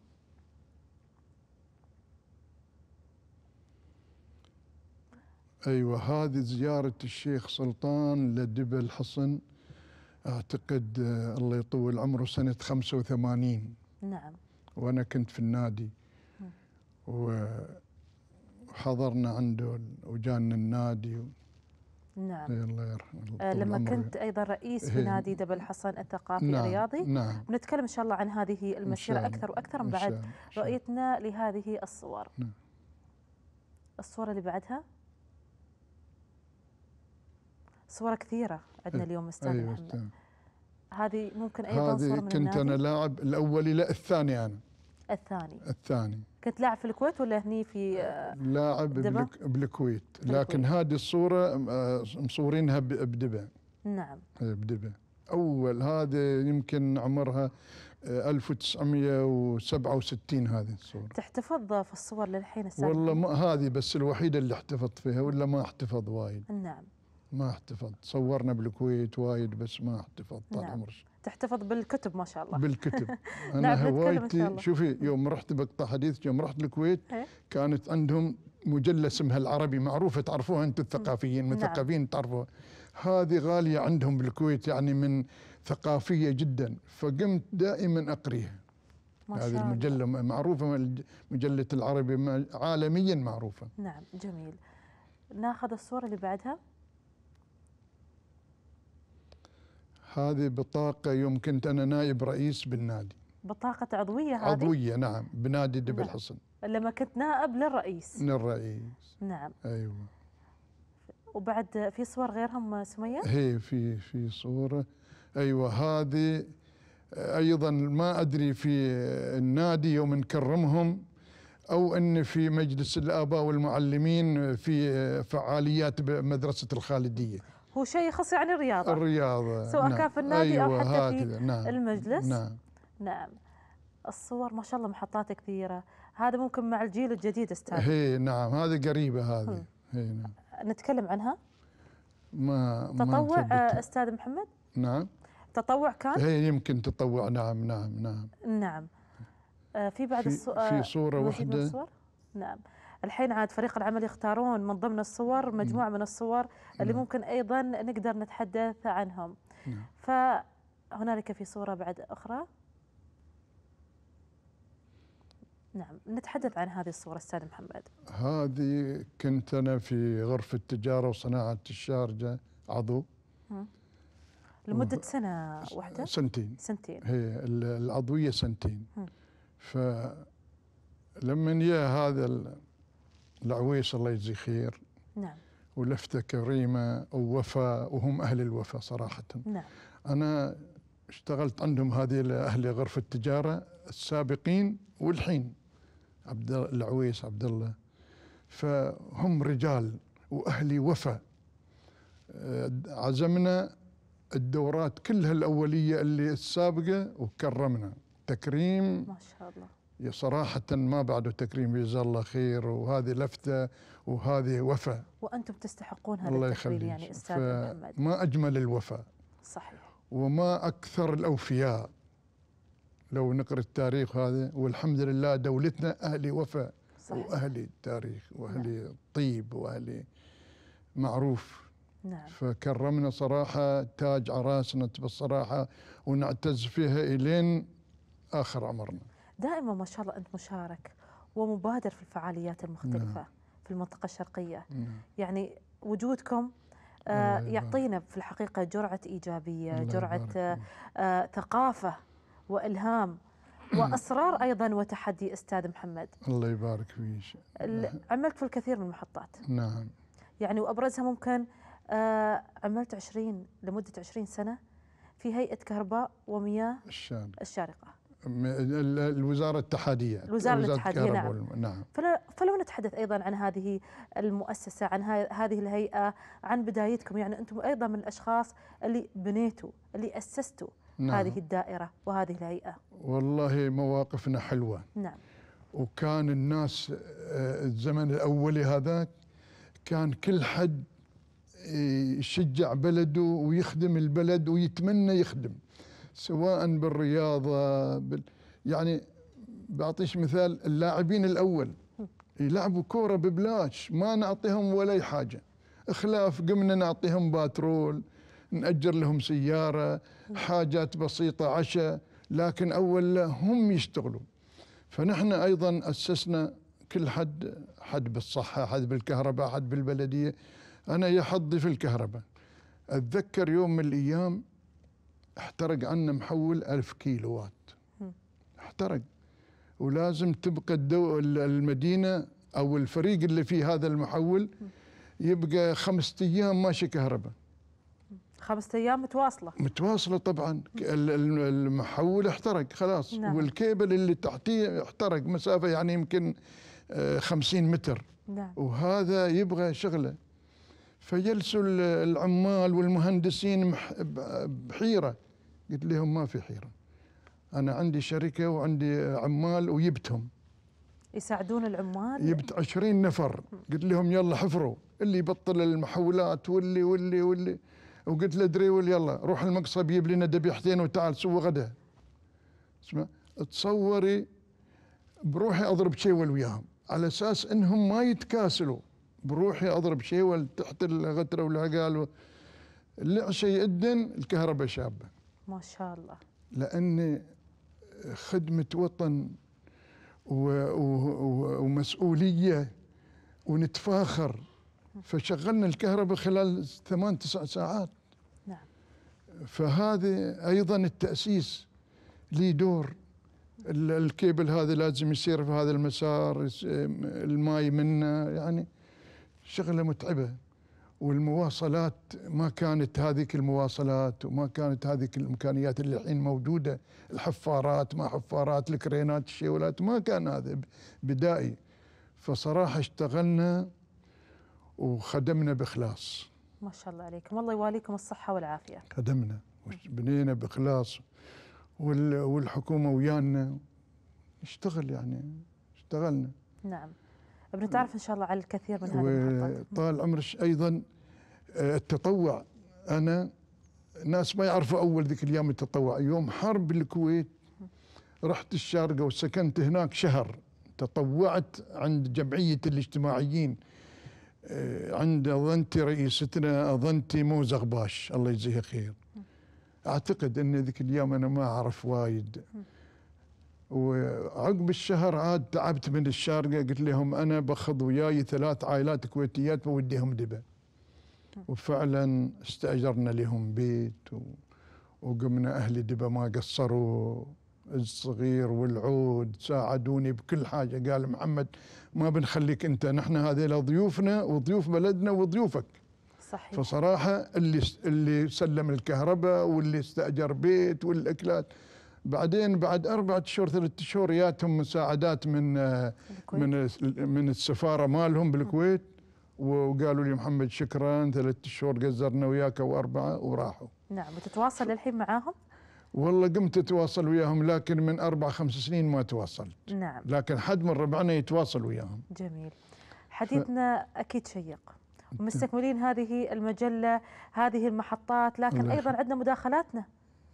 ايوه هذه زياره الشيخ سلطان لدبل حصن اعتقد آه، الله يطول عمره سنه 85 نعم وانا كنت في النادي وحضرنا عنده وجانا النادي و... نعم إيه، الله يرحمه آه، لما كنت ايضا رئيس في إيه. نادي دبل حصن الثقافي نعم الرياضي نعم بنتكلم ان شاء الله عن هذه المسيره اكثر واكثر من بعد رؤيتنا لهذه الصور نعم الصوره اللي بعدها صور كثيره عندنا إيه، اليوم استاذ أيوة محمد استاذ. هذه ممكن ايضا هذه صور من كنت النادي. انا لاعب الاولي لا الثاني انا الثاني الثاني كنت لاعب في الكويت ولا هني في آه، لاعب بالك بالكويت لكن هذه الصوره آه، مصورينها بدبا نعم إيه، بدبا اول هذه يمكن عمرها 1967 آه، هذه الصورة تحتفظ في الصور للحين والله ما هذه بس الوحيدة اللي احتفظت فيها ولا ما احتفظ وايد نعم ما احتفظت صورنا بالكويت وايد بس ما احتفظت طال نعم. عمرك تحتفظ بالكتب ما شاء الله بالكتب انا نعم، هوايتي شوفي يوم رحت بقطع حديث يوم رحت الكويت إيه. كانت عندهم مجله اسمها العربي معروفه تعرفوها انتم الثقافيين المثقفين نعم. تعرفوها هذه غاليه عندهم بالكويت يعني من ثقافيه جدا فقمت دائما اقريها هذه المجله معروفه مجله العربي عالميا معروفه نعم جميل ناخذ الصوره اللي بعدها هذه بطاقة يوم كنت أنا نائب رئيس بالنادي بطاقة عضوية هذه؟ عضوية نعم بنادي دب نعم. الحصن لما كنت نائب للرئيس للرئيس نعم أيوة وبعد في صور غيرهم سمية؟ هي في في صورة أيوة هذه أيضا ما أدري في النادي يوم نكرمهم أو أن في مجلس الآباء والمعلمين في فعاليات مدرسة الخالدية هو شيء يخص يعني الرياضة الرياضة سواء نعم. كان في النادي أيوة أو حتى في نعم. المجلس نعم نعم الصور ما شاء الله محطات كثيرة هذا ممكن مع الجيل الجديد استاذ اي نعم هذه قريبة هذه نعم. نتكلم عنها ما تطوع ما آه، استاذ محمد نعم تطوع كان هي يمكن تطوع نعم نعم نعم نعم آه في بعد السؤال في آه، صورة واحدة نعم الحين عاد فريق العمل يختارون من ضمن الصور مجموعة من الصور اللي نعم. ممكن أيضا نقدر نتحدث عنهم نعم. فهنالك في صورة بعد أخرى نعم نتحدث عن هذه الصورة أستاذ محمد هذه كنت أنا في غرفة التجارة وصناعة الشارجة عضو لمدة سنة واحدة؟ سنتين سنتين هي العضوية سنتين فلما جاء هذا العويس الله يجزي خير نعم ولفتة كريمة ووفاء وهم أهل الوفاء صراحة نعم أنا اشتغلت عندهم هذه أهل غرفة التجارة السابقين والحين عبد العويس عبد الله فهم رجال وأهلي وفاء آه، عزمنا الدورات كلها الأولية اللي السابقة وكرمنا تكريم ما شاء الله صراحة ما بعده تكريم جزاه الله خير وهذه لفتة وهذه وفاء وأنتم تستحقون هذا الله التكريم يعني أستاذ محمد ما أجمل الوفاء صحيح وما أكثر الأوفياء لو نقرأ التاريخ هذا والحمد لله دولتنا أهلي وفاء صحيح. وأهلي التاريخ وأهلي نعم. طيب وأهلي معروف نعم. فكرمنا صراحة تاج عراسنا بالصراحة ونعتز فيها إلين آخر عمرنا دائما ما شاء الله أنت مشارك ومبادر في الفعاليات المختلفة نعم. في المنطقة الشرقية نعم. يعني وجودكم آه, آه، نعم. يعطينا في الحقيقة جرعة إيجابية جرعة آه ثقافة وإلهام واصرار ايضا وتحدي استاذ محمد الله يبارك فيك نعم. عملت في الكثير من المحطات نعم يعني وابرزها ممكن آه عملت 20 لمده 20 سنه في هيئه كهرباء ومياه الشارقه, الشارقه الوزاره الاتحاديه الوزاره الاتحاديه نعم, نعم. فلو نتحدث ايضا عن هذه المؤسسه عن هذه الهيئه عن بدايتكم يعني انتم ايضا من الاشخاص اللي بنيتوا اللي اسستوا نعم. هذه الدائره وهذه الهيئه والله مواقفنا حلوه نعم وكان الناس آه، الزمن الاولي هذاك كان كل حد آه، يشجع بلده ويخدم البلد ويتمنى يخدم سواء بالرياضه بال يعني بعطيش مثال اللاعبين الاول يلعبوا كوره ببلاش ما نعطيهم ولا حاجه خلاف قمنا نعطيهم باترول نأجر لهم سيارة حاجات بسيطة عشاء لكن أول هم يشتغلوا فنحن أيضا أسسنا كل حد حد بالصحة حد بالكهرباء حد بالبلدية أنا يا حظي في الكهرباء أتذكر يوم من الأيام احترق عنا محول ألف كيلو وات احترق ولازم تبقى الدو المدينة أو الفريق اللي في هذا المحول يبقى خمسة أيام ماشي كهرباء خمسة أيام متواصلة متواصلة طبعا المحول احترق خلاص نعم. والكيبل اللي تحتيه احترق مسافة يعني يمكن آه، خمسين متر نعم. وهذا يبغى شغله فجلسوا العمال والمهندسين بحيرة قلت لهم ما في حيره انا عندي شركه وعندي عمال ويبتهم يساعدون العمال جبت 20 نفر قلت لهم يلا حفروا اللي يبطل المحولات واللي واللي واللي وقلت له دريول يلا روح المقصب جيب لنا ذبيحتين وتعال سوى غدا اسمع تصوري بروحي اضرب شيول وياهم على اساس انهم ما يتكاسلوا بروحي اضرب شيول تحت الغتره والعقال العشاء يأذن الكهرباء شابه ما شاء الله لأن خدمة وطن ومسؤولية ونتفاخر فشغلنا الكهرباء خلال ثمان تسع ساعات نعم فهذا أيضا التأسيس لي دور الكيبل هذا لازم يصير في هذا المسار الماي منه يعني شغله متعبه والمواصلات ما كانت هذيك المواصلات وما كانت هذيك الامكانيات اللي الحين موجوده الحفارات ما حفارات الكرينات الشيولات ما كان هذا بدائي فصراحه اشتغلنا وخدمنا باخلاص ما شاء الله عليكم الله يواليكم الصحه والعافيه خدمنا بنينا باخلاص والحكومه ويانا اشتغل يعني اشتغلنا نعم بنتعرف ان شاء الله على الكثير من هذه الحلقات طال عمرك ايضا آه، التطوع انا ناس ما يعرفوا اول ذيك الايام التطوع يوم حرب الكويت رحت الشارقه وسكنت هناك شهر تطوعت عند جمعيه الاجتماعيين آه، عند اظنتي رئيستنا اظنتي موزة غباش الله يجزيها خير اعتقد ان ذيك الايام انا ما اعرف وايد وعقب الشهر عاد تعبت من الشارقه قلت لهم انا باخذ وياي ثلاث عائلات كويتيات بوديهم دبا وفعلا استاجرنا لهم بيت و... وقمنا اهل دبا ما قصروا الصغير والعود ساعدوني بكل حاجه قال محمد ما بنخليك انت نحن هذيلا ضيوفنا وضيوف بلدنا وضيوفك صحيح فصراحه اللي اللي سلم الكهرباء واللي استاجر بيت والاكلات بعدين بعد أربعة شهور ثلاثة شهور جاتهم مساعدات من آه، من من السفارة مالهم بالكويت وقالوا لي محمد شكرا ثلاثة شهور قزرنا وياك وأربعة وراحوا نعم وتتواصل للحين معاهم؟ والله قمت اتواصل وياهم لكن من اربع خمس سنين ما تواصلت نعم لكن حد من ربعنا يتواصل وياهم جميل حديثنا ف... اكيد شيق ومستكملين هذه المجله هذه المحطات لكن ايضا عندنا مداخلاتنا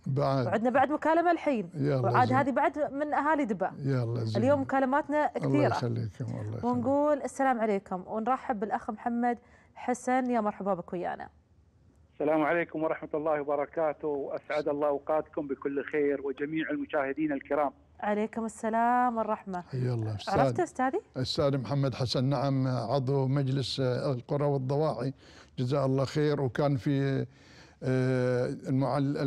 بعد وعندنا بعد مكالمه الحين وعاد هذه بعد من اهالي دبا يلا زين. اليوم مكالماتنا كثيره الله يخليكم الله يخليكم. ونقول السلام عليكم ونرحب بالاخ محمد حسن يا مرحبا بك ويانا السلام عليكم ورحمه الله وبركاته واسعد الله اوقاتكم بكل خير وجميع المشاهدين الكرام عليكم السلام والرحمة يلا عرفت أستاذي؟ أستاذ محمد حسن نعم عضو مجلس القرى والضواحي جزاه الله خير وكان في آه، المعل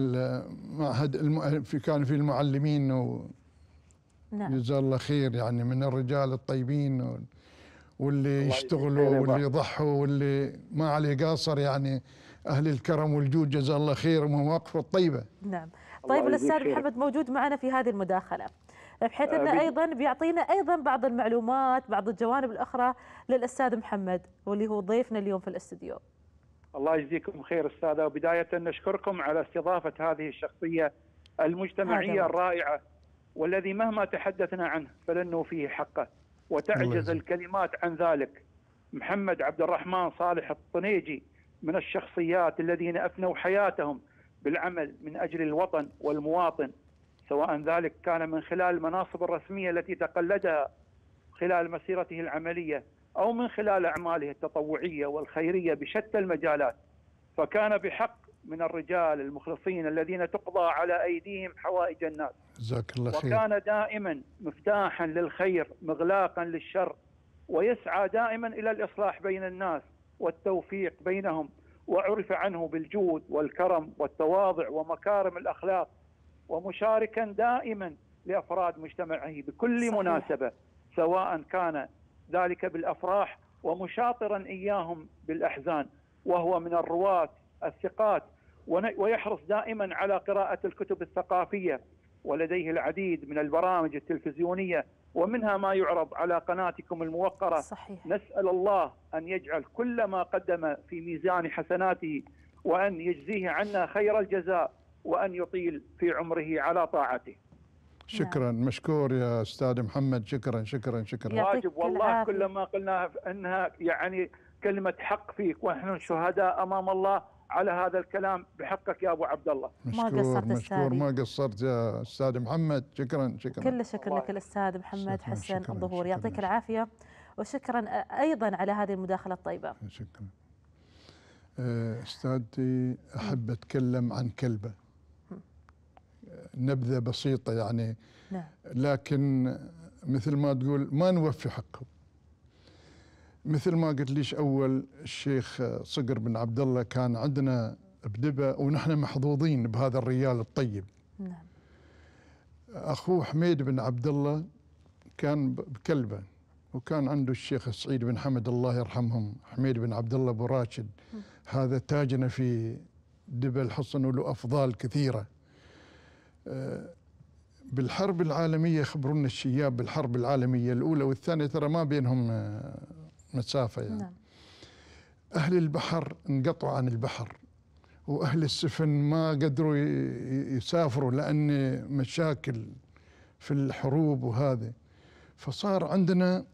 المعهد في كان في المعلمين و نعم جزاه الله خير يعني من الرجال الطيبين واللي يشتغلوا واللي يضحوا واللي ما عليه قاصر يعني اهل الكرم والجود جزاه الله خير ومواقفه الطيبه. نعم، طيب الاستاذ محمد محمد موجود معنا في هذه المداخله بحيث آه، انه ايضا بيعطينا ايضا بعض المعلومات بعض الجوانب الاخرى للاستاذ محمد واللي هو ضيفنا اليوم في الاستديو. الله يجزيكم خير استاذه وبدايه نشكركم على استضافه هذه الشخصيه المجتمعيه الرائعه والذي مهما تحدثنا عنه فلن نوفيه حقه وتعجز الكلمات عن ذلك محمد عبد الرحمن صالح الطنيجي من الشخصيات الذين افنوا حياتهم بالعمل من اجل الوطن والمواطن سواء ذلك كان من خلال المناصب الرسميه التي تقلدها خلال مسيرته العمليه أو من خلال أعماله التطوعية والخيرية بشتى المجالات فكان بحق من الرجال المخلصين الذين تقضى على أيديهم حوائج الناس جزاك الله خير وكان دائما مفتاحا للخير مغلاقا للشر ويسعى دائما إلى الإصلاح بين الناس والتوفيق بينهم وعرف عنه بالجود والكرم والتواضع ومكارم الأخلاق ومشاركا دائما لأفراد مجتمعه بكل صحيح. مناسبة سواء كان ذلك بالافراح ومشاطرا اياهم بالاحزان وهو من الرواه الثقات ويحرص دائما على قراءه الكتب الثقافيه ولديه العديد من البرامج التلفزيونيه ومنها ما يعرض على قناتكم الموقره صحيح. نسال الله ان يجعل كل ما قدم في ميزان حسناته وان يجزيه عنا خير الجزاء وان يطيل في عمره على طاعته نعم. شكرا نعم. مشكور يا استاذ محمد شكرا شكرا شكرا واجب والله كل ما قلنا انها يعني كلمه حق فيك ونحن شهداء امام الله على هذا الكلام بحقك يا ابو عبد الله مشكور ما قصرت مشكور ما قصرت يا استاذ محمد شكرا شكرا كل شكر لك الاستاذ محمد شكرا حسن شكرا الظهور يعطيك العافيه وشكرا ايضا على هذه المداخله الطيبه شكرا استاذتي احب اتكلم عن كلبه نبذه بسيطه يعني نعم. لكن مثل ما تقول ما نوفي حقهم مثل ما قلت ليش اول الشيخ صقر بن عبد الله كان عندنا بدبا ونحن محظوظين بهذا الريال الطيب نعم اخوه حميد بن عبد الله كان بكلبه وكان عنده الشيخ سعيد بن حمد الله يرحمهم حميد بن عبد الله ابو راشد هذا تاجنا في دبا الحصن وله افضال كثيره بالحرب العالمية خبرونا الشياب بالحرب العالمية الأولى والثانية ترى ما بينهم آه، مسافة يعني نعم. أهل البحر انقطعوا عن البحر وأهل السفن ما قدروا يسافروا لأن مشاكل في الحروب وهذا فصار عندنا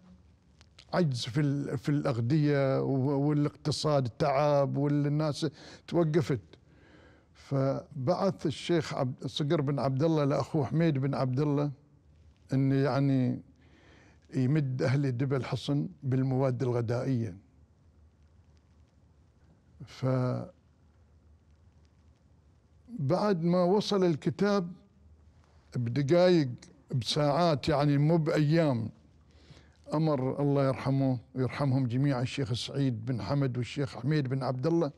عجز في في الاغذيه والاقتصاد التعب والناس توقفت فبعث الشيخ عبد صقر بن عبد الله لاخوه حميد بن عبد الله انه يعني يمد اهل دبل حصن بالمواد الغذائيه ف بعد ما وصل الكتاب بدقائق بساعات يعني مو بايام امر الله يرحمه ويرحمهم جميعا الشيخ سعيد بن حمد والشيخ حميد بن عبد الله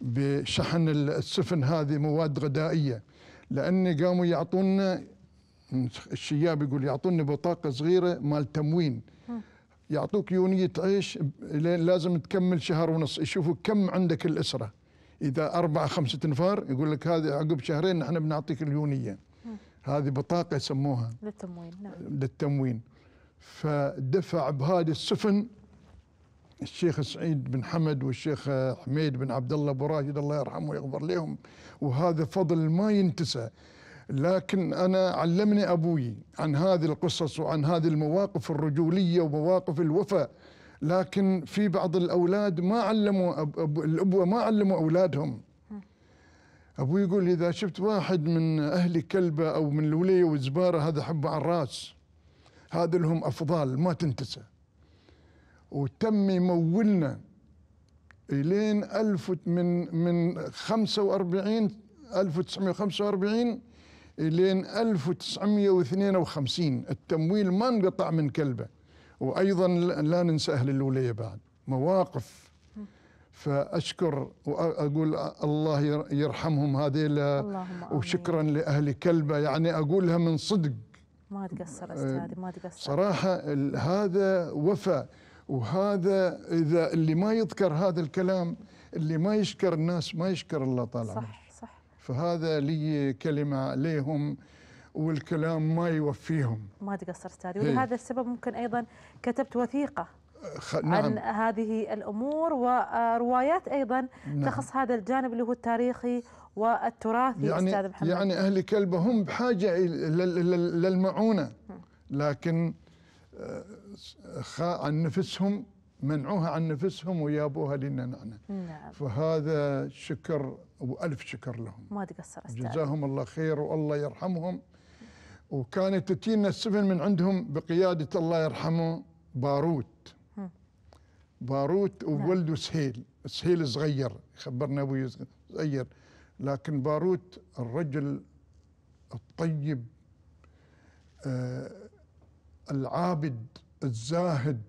بشحن السفن هذه مواد غذائيه لان قاموا يعطونا الشياب يقول يعطونا بطاقه صغيره مال تموين يعطوك يونيه عيش لازم تكمل شهر ونص يشوفوا كم عندك الاسره اذا اربعه خمسه انفار يقول لك هذه عقب شهرين نحن بنعطيك اليونيه هذه بطاقه يسموها للتموين نعم للتموين فدفع بهذه السفن الشيخ سعيد بن حمد والشيخ حميد بن عبد الله ابو راشد الله يرحمه ويغفر لهم وهذا فضل ما ينتسى لكن انا علمني ابوي عن هذه القصص وعن هذه المواقف الرجوليه ومواقف الوفاء لكن في بعض الاولاد ما علموا أب الابوه ما علموا اولادهم ابوي يقول اذا شفت واحد من اهلي كلبه او من الوليه وزباره هذا حبه على الراس هذا لهم افضال ما تنتسى وتم يمولنا الين ألف من من 45 1945 الين 1952 التمويل ما انقطع من كلبه وايضا لا ننسى اهل الولايه بعد مواقف فاشكر واقول الله يرحمهم هذيلا وشكرا لاهل كلبه يعني اقولها من صدق ما تقصر استاذي ما تقصر صراحه هذا وفاء وهذا اذا اللي ما يذكر هذا الكلام اللي ما يشكر الناس ما يشكر الله طال صح صح فهذا لي كلمه عليهم والكلام ما يوفيهم ما تقصر استاذي ولهذا السبب ممكن ايضا كتبت وثيقه خ... نعم. عن هذه الامور وروايات ايضا نعم. تخص هذا الجانب اللي هو التاريخي والتراثي يعني استاذ محمد يعني اهل كلبه هم بحاجه للمعونه لكن آه، عن نفسهم منعوها عن نفسهم ويابوها لنا نحن نعم. فهذا شكر والف شكر لهم ما تقصر جزاهم الله خير والله يرحمهم وكانت تتينا السفن من عندهم بقياده الله يرحمه باروت باروت وولده نعم. سهيل سهيل صغير خبرنا ابوي صغير لكن باروت الرجل الطيب آه العابد الزاهد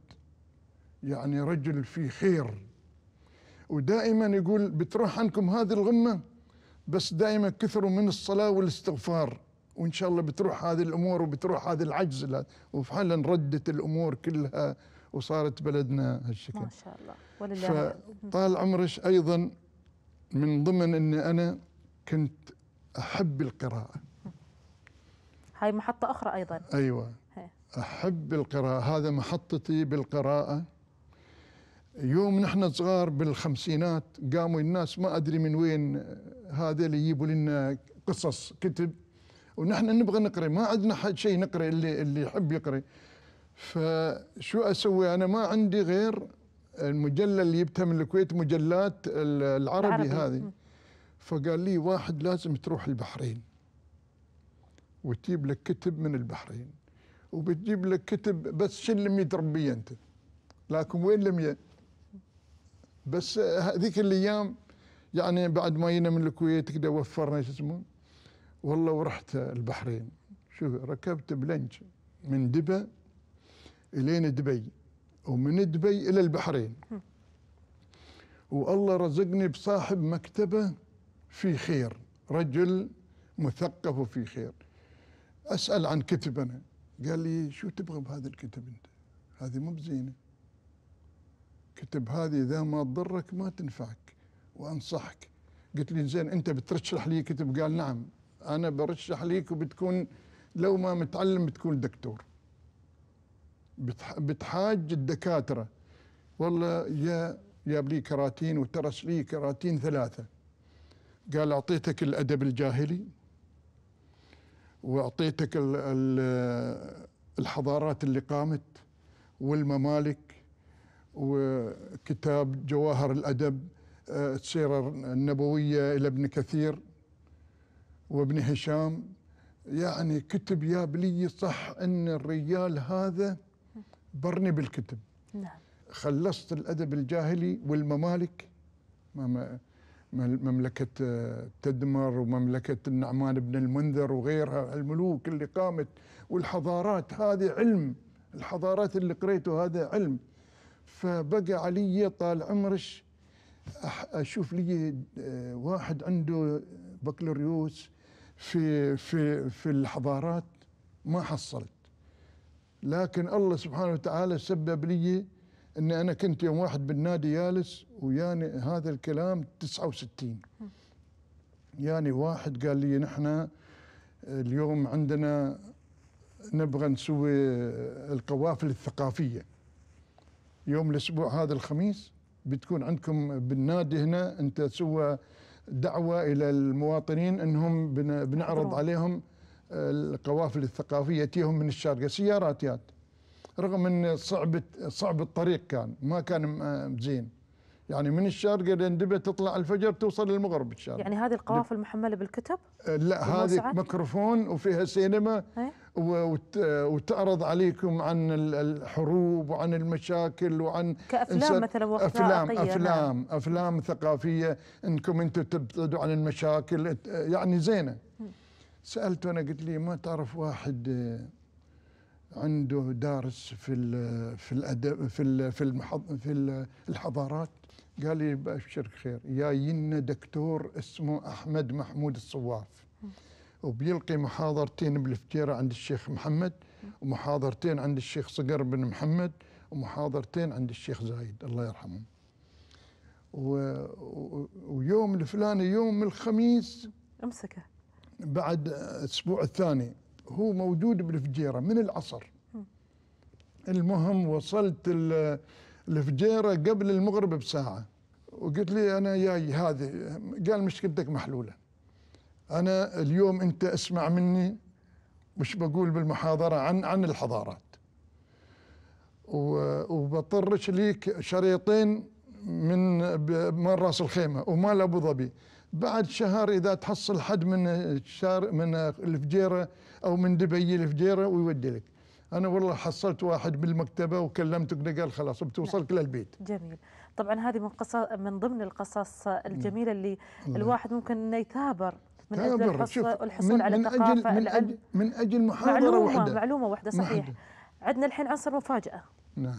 يعني رجل في خير ودائما يقول بتروح عنكم هذه الغمة بس دائما كثروا من الصلاة والاستغفار وإن شاء الله بتروح هذه الأمور وبتروح هذه العجز وفعلا ردت الأمور كلها وصارت بلدنا هالشكل ما شاء الله ولله فطال عمرش أيضا من ضمن أني أنا كنت أحب القراءة هاي محطة أخرى أيضا أيوة أحب القراءة هذا محطتي بالقراءة يوم نحن صغار بالخمسينات قاموا الناس ما أدري من وين هذا اللي يجيبوا لنا قصص كتب ونحن نبغى نقرأ ما عندنا حد شيء نقرأ اللي اللي يحب يقرأ فشو أسوي أنا ما عندي غير المجلة اللي جبتها من الكويت مجلات العربي, العربي. هذه فقال لي واحد لازم تروح البحرين وتجيب لك كتب من البحرين وبتجيب لك كتب بس شيل لمية ربية أنت لكن وين لمية بس هذيك الأيام يعني بعد ما جينا من الكويت كده وفرنا شو اسمه والله ورحت البحرين شوف ركبت بلنج من دبا الين دبي ومن دبي الى البحرين والله رزقني بصاحب مكتبه في خير رجل مثقف وفي خير اسال عن كتب انا قال لي شو تبغى بهذا الكتب انت؟ هذه مو بزينه. كتب هذه اذا ما تضرك ما تنفعك وانصحك. قلت لي زين انت بترشح لي كتب؟ قال نعم انا برشح ليك وبتكون لو ما متعلم بتكون دكتور. بتحاج الدكاتره والله يا جاب لي كراتين وترس لي كراتين ثلاثه. قال اعطيتك الادب الجاهلي واعطيتك الحضارات اللي قامت والممالك وكتاب جواهر الادب آه، السيره النبويه الى ابن كثير وابن هشام يعني كتب يا بلي صح ان الرجال هذا برني بالكتب نعم خلصت الادب الجاهلي والممالك ما مملكة آه، تدمر ومملكة النعمان بن المنذر وغيرها الملوك اللي قامت والحضارات هذه علم الحضارات اللي قريته هذا علم فبقى علي طال عمرش اشوف لي آه، واحد عنده بكالوريوس في في في الحضارات ما حصلت لكن الله سبحانه وتعالى سبب لي ان انا كنت يوم واحد بالنادي يالس وياني هذا الكلام 69 يعني واحد قال لي نحن اليوم عندنا نبغى نسوي القوافل الثقافيه يوم الاسبوع هذا الخميس بتكون عندكم بالنادي هنا انت تسوى دعوه الى المواطنين انهم بنعرض عليهم القوافل الثقافيه تيهم من الشارقه سيارات يات رغم ان صعب صعب الطريق كان ما كان زين يعني من الشارقه لندبه تطلع الفجر توصل للمغرب الشارقه يعني هذه القوافل محمله بالكتب؟ لا هذه ميكروفون وفيها سينما إيه؟ وتعرض عليكم عن الحروب وعن المشاكل وعن كافلام مثلا وثائقيه افلام نعم. افلام نعم. افلام ثقافيه انكم انتم تبتعدوا عن المشاكل يعني زينه سالته انا قلت لي ما تعرف واحد عنده دارس في في الادب في في في الحضارات قال لي ابشرك خير جاينا دكتور اسمه احمد محمود الصواف وبيلقي محاضرتين بالفتيره عند الشيخ محمد ومحاضرتين عند الشيخ صقر بن محمد ومحاضرتين عند الشيخ زايد الله يرحمه ويوم الفلاني يوم الخميس امسكه بعد اسبوع الثاني هو موجود بالفجيره من العصر المهم وصلت الفجيره قبل المغرب بساعه وقلت لي انا جاي هذه قال مشكلتك محلوله انا اليوم انت اسمع مني مش بقول بالمحاضره عن عن الحضارات وبطرش ليك شريطين من من راس الخيمه ومال ابو ظبي بعد شهر اذا تحصل حد من الشار من الفجيره او من دبي الفجيره ويودي لك انا والله حصلت واحد بالمكتبه وكلمته قال خلاص بتوصلك نعم. للبيت جميل طبعا هذه من قصص من ضمن القصص الجميله نعم. اللي الله. الواحد ممكن انه يثابر من اجل الحصول, على من على من أجل من, أجل من اجل محاضره معلومه واحده معلومه واحده صحيح عندنا الحين عنصر مفاجاه نعم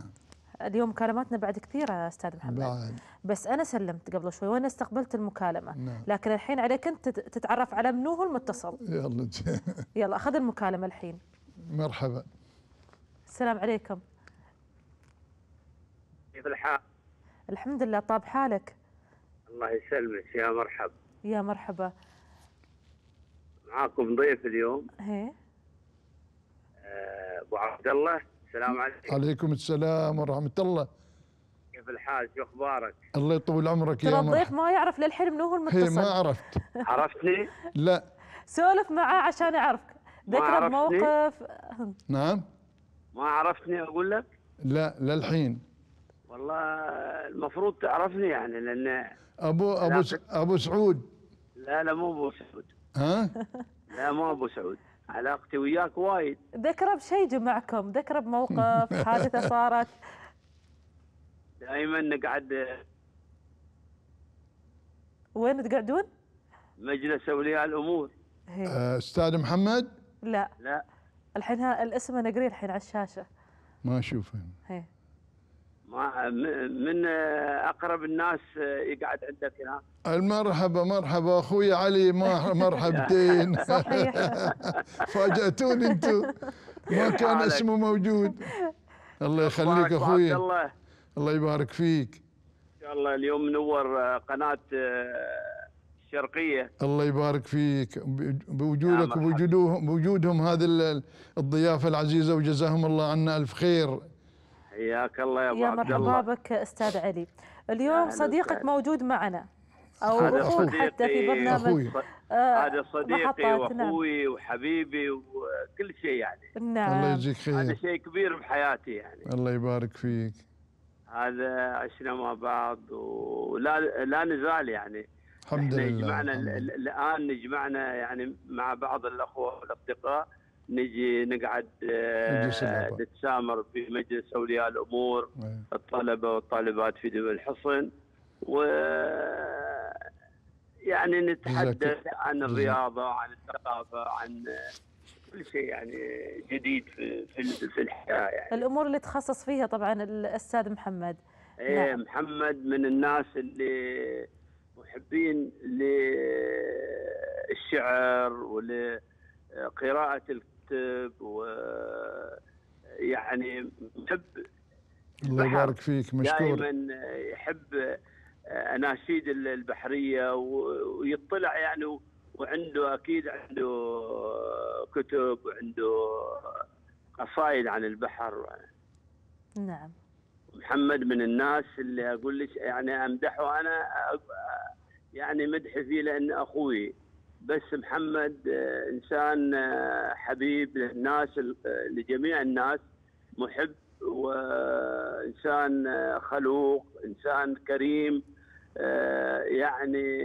اليوم مكالماتنا بعد كثيرة أستاذ محمد بعد. بس أنا سلمت قبل شوي وأنا استقبلت المكالمة نعم. لكن الحين عليك أنت تتعرف على منو هو المتصل يلا جي. يلا أخذ المكالمة الحين مرحبا السلام عليكم كيف الحال؟ الحمد لله طاب حالك الله يسلمك يا مرحب يا مرحبا معاكم ضيف اليوم ايه آه، ابو عبد الله السلام عليكم عليكم السلام ورحمه الله كيف الحال شو اخبارك؟ الله يطول عمرك يا مرحبا الضيف ما يعرف للحين من هو المتصل ما عرفت عرفتني؟ لا سولف معاه عشان يعرفك ذكر بموقف نعم ما عرفتني اقول لك؟ لا للحين والله المفروض تعرفني يعني لان ابو ابو ابو سعود لا لا مو ابو سعود ها؟ لا مو ابو سعود علاقتي وياك وايد ذكرى بشيء جمعكم ذكرى بموقف حادثه صارت دائما نقعد وين تقعدون؟ مجلس اولياء الامور آه، استاذ محمد؟ لا لا الحين الاسم نقريه الحين على الشاشه ما اشوفه من آه، اقرب الناس آه، يقعد عندك هنا المرحبا مرحبا اخوي علي مرحبتين فاجاتوني انتم ما كان اسمه موجود الله يخليك اخوي الله الله يبارك فيك ان شاء الله اليوم منور آه، قناه الشرقيه الله يبارك فيك بوجودك نعم، وبوجودهم بوجودهم هذه الضيافه العزيزه وجزاهم الله عنا الف خير حياك الله يا ابو يا مرحبا بك استاذ علي اليوم صديقك موجود معنا او اخوك حتى في برنامج آه، هذا صديقي نعم. واخوي وحبيبي وكل شيء يعني نعم الله يجزيك خير هذا شيء كبير بحياتي يعني الله يبارك فيك هذا عشنا مع بعض ولا لا نزال يعني الحمد لله يجمعنا الان نجمعنا يعني مع بعض الاخوه والاصدقاء نجي نقعد آه، نتسامر في مجلس اولياء الامور نعم. الطلبه والطالبات في دول الحصن و يعني نتحدث عن الرياضه عن الثقافه عن كل شيء يعني جديد في في الحياه يعني الامور اللي تخصص فيها طبعا الاستاذ محمد ايه نعم. محمد من الناس اللي محبين للشعر ول قراءة مرتب و يعني محب الله يبارك فيك مشكور دائما يحب اناشيد البحريه ويطلع يعني وعنده اكيد عنده كتب وعنده قصائد عن البحر نعم محمد من الناس اللي اقول لك يعني امدحه انا يعني مدحي فيه لانه اخوي بس محمد آه، انسان آه، حبيب للناس آه، لجميع الناس محب وانسان خلوق انسان كريم يعني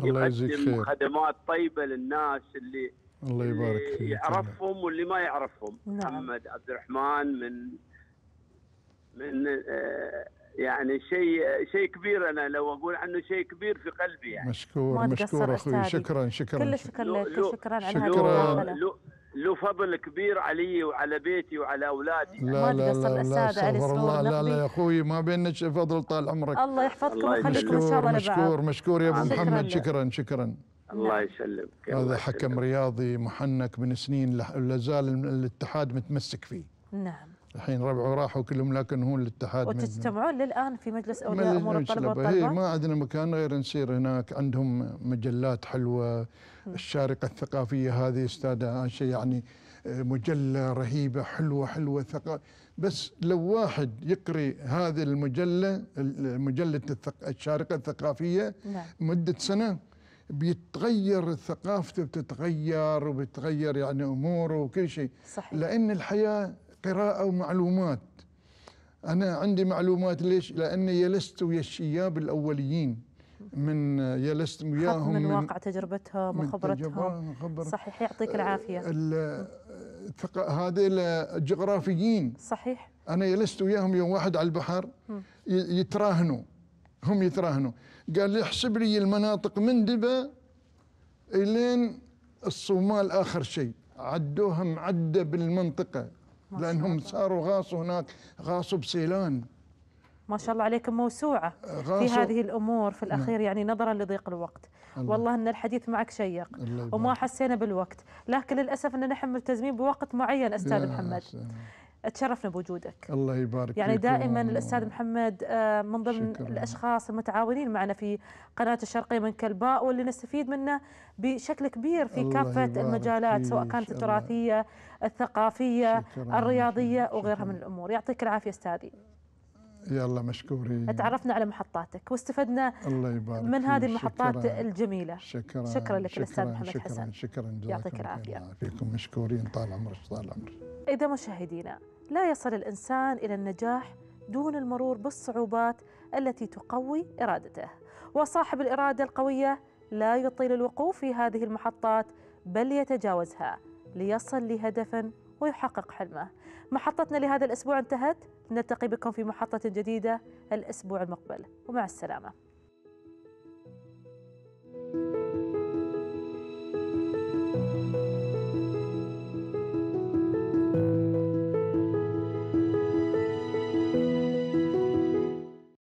الله يجزيك خير خدمات طيبه للناس اللي الله يبارك فيك يعرفهم واللي ما يعرفهم نعم. محمد عبد الرحمن من من يعني شيء شيء كبير انا لو اقول عنه شيء كبير في قلبي يعني مشكور مشكور اخوي شكرا شكرا كل شكر لك شكرا على شكرا له فضل كبير علي وعلى بيتي وعلى اولادي لا لا لا لا استغفر الله لا لا يا اخوي ما بينك فضل طال عمرك الله يحفظكم ويخليكم ان شاء الله لبعض مشكور مشكور يا ابو محمد شكرا شكرا الله يسلمك هذا حكم رياضي محنك من سنين لا زال الاتحاد متمسك فيه نعم الحين ربعه راحوا كلهم لكن هو الاتحاد وتجتمعون للان في مجلس اولياء امور الطلبه والطالبات ما عندنا مكان غير نصير هناك عندهم مجلات حلوه الشارقه الثقافيه هذه استاذه عائشه يعني آه، مجله رهيبه حلوه حلوه ثق بس لو واحد يقري هذه المجله مجله الشارقه الثقافيه نعم. مده سنه بيتغير ثقافته بتتغير وبتتغير يعني اموره وكل شيء صحيح. لان الحياه قراءة ومعلومات أنا عندي معلومات ليش؟ لأني يلست ويا الشياب الأوليين من يلست وياهم من, من واقع تجربتهم وخبرتهم صحيح يعطيك آه، العافية هذه جغرافيين صحيح أنا يلست وياهم يوم واحد على البحر يتراهنوا هم يتراهنوا قال لي احسب لي المناطق من دبا الين الصومال اخر شيء عدوها معده بالمنطقه لانهم صاروا غاصوا هناك غاصوا بسيلان ما شاء الله عليكم موسوعة في هذه الأمور في الأخير نعم. يعني نظرا لضيق الوقت الله. والله أن الحديث معك شيق وما حسينا بالوقت لكن للأسف أن نحن ملتزمين بوقت معين أستاذ محمد تشرفنا بوجودك الله يبارك يعني دائما الاستاذ محمد آه، من ضمن الاشخاص المتعاونين معنا في قناه الشرقيه من كلباء واللي نستفيد منه بشكل كبير في كافه المجالات سواء كانت التراثيه الثقافيه الرياضيه وغيرها من الامور يعطيك العافيه استاذي يلا مشكورين تعرفنا على محطاتك واستفدنا الله يبارك من هذه المحطات شكرا الجميله شكرا شكرا لك الاستاذ محمد شكرا حسن شكرا جزاكم يعطيك العافيه فيكم مشكورين طال عمرك طال عمرك اذا مشاهدينا لا يصل الانسان الى النجاح دون المرور بالصعوبات التي تقوي ارادته وصاحب الاراده القويه لا يطيل الوقوف في هذه المحطات بل يتجاوزها ليصل لهدفا ويحقق حلمه محطتنا لهذا الأسبوع انتهت نلتقي بكم في محطة جديدة الأسبوع المقبل ومع السلامة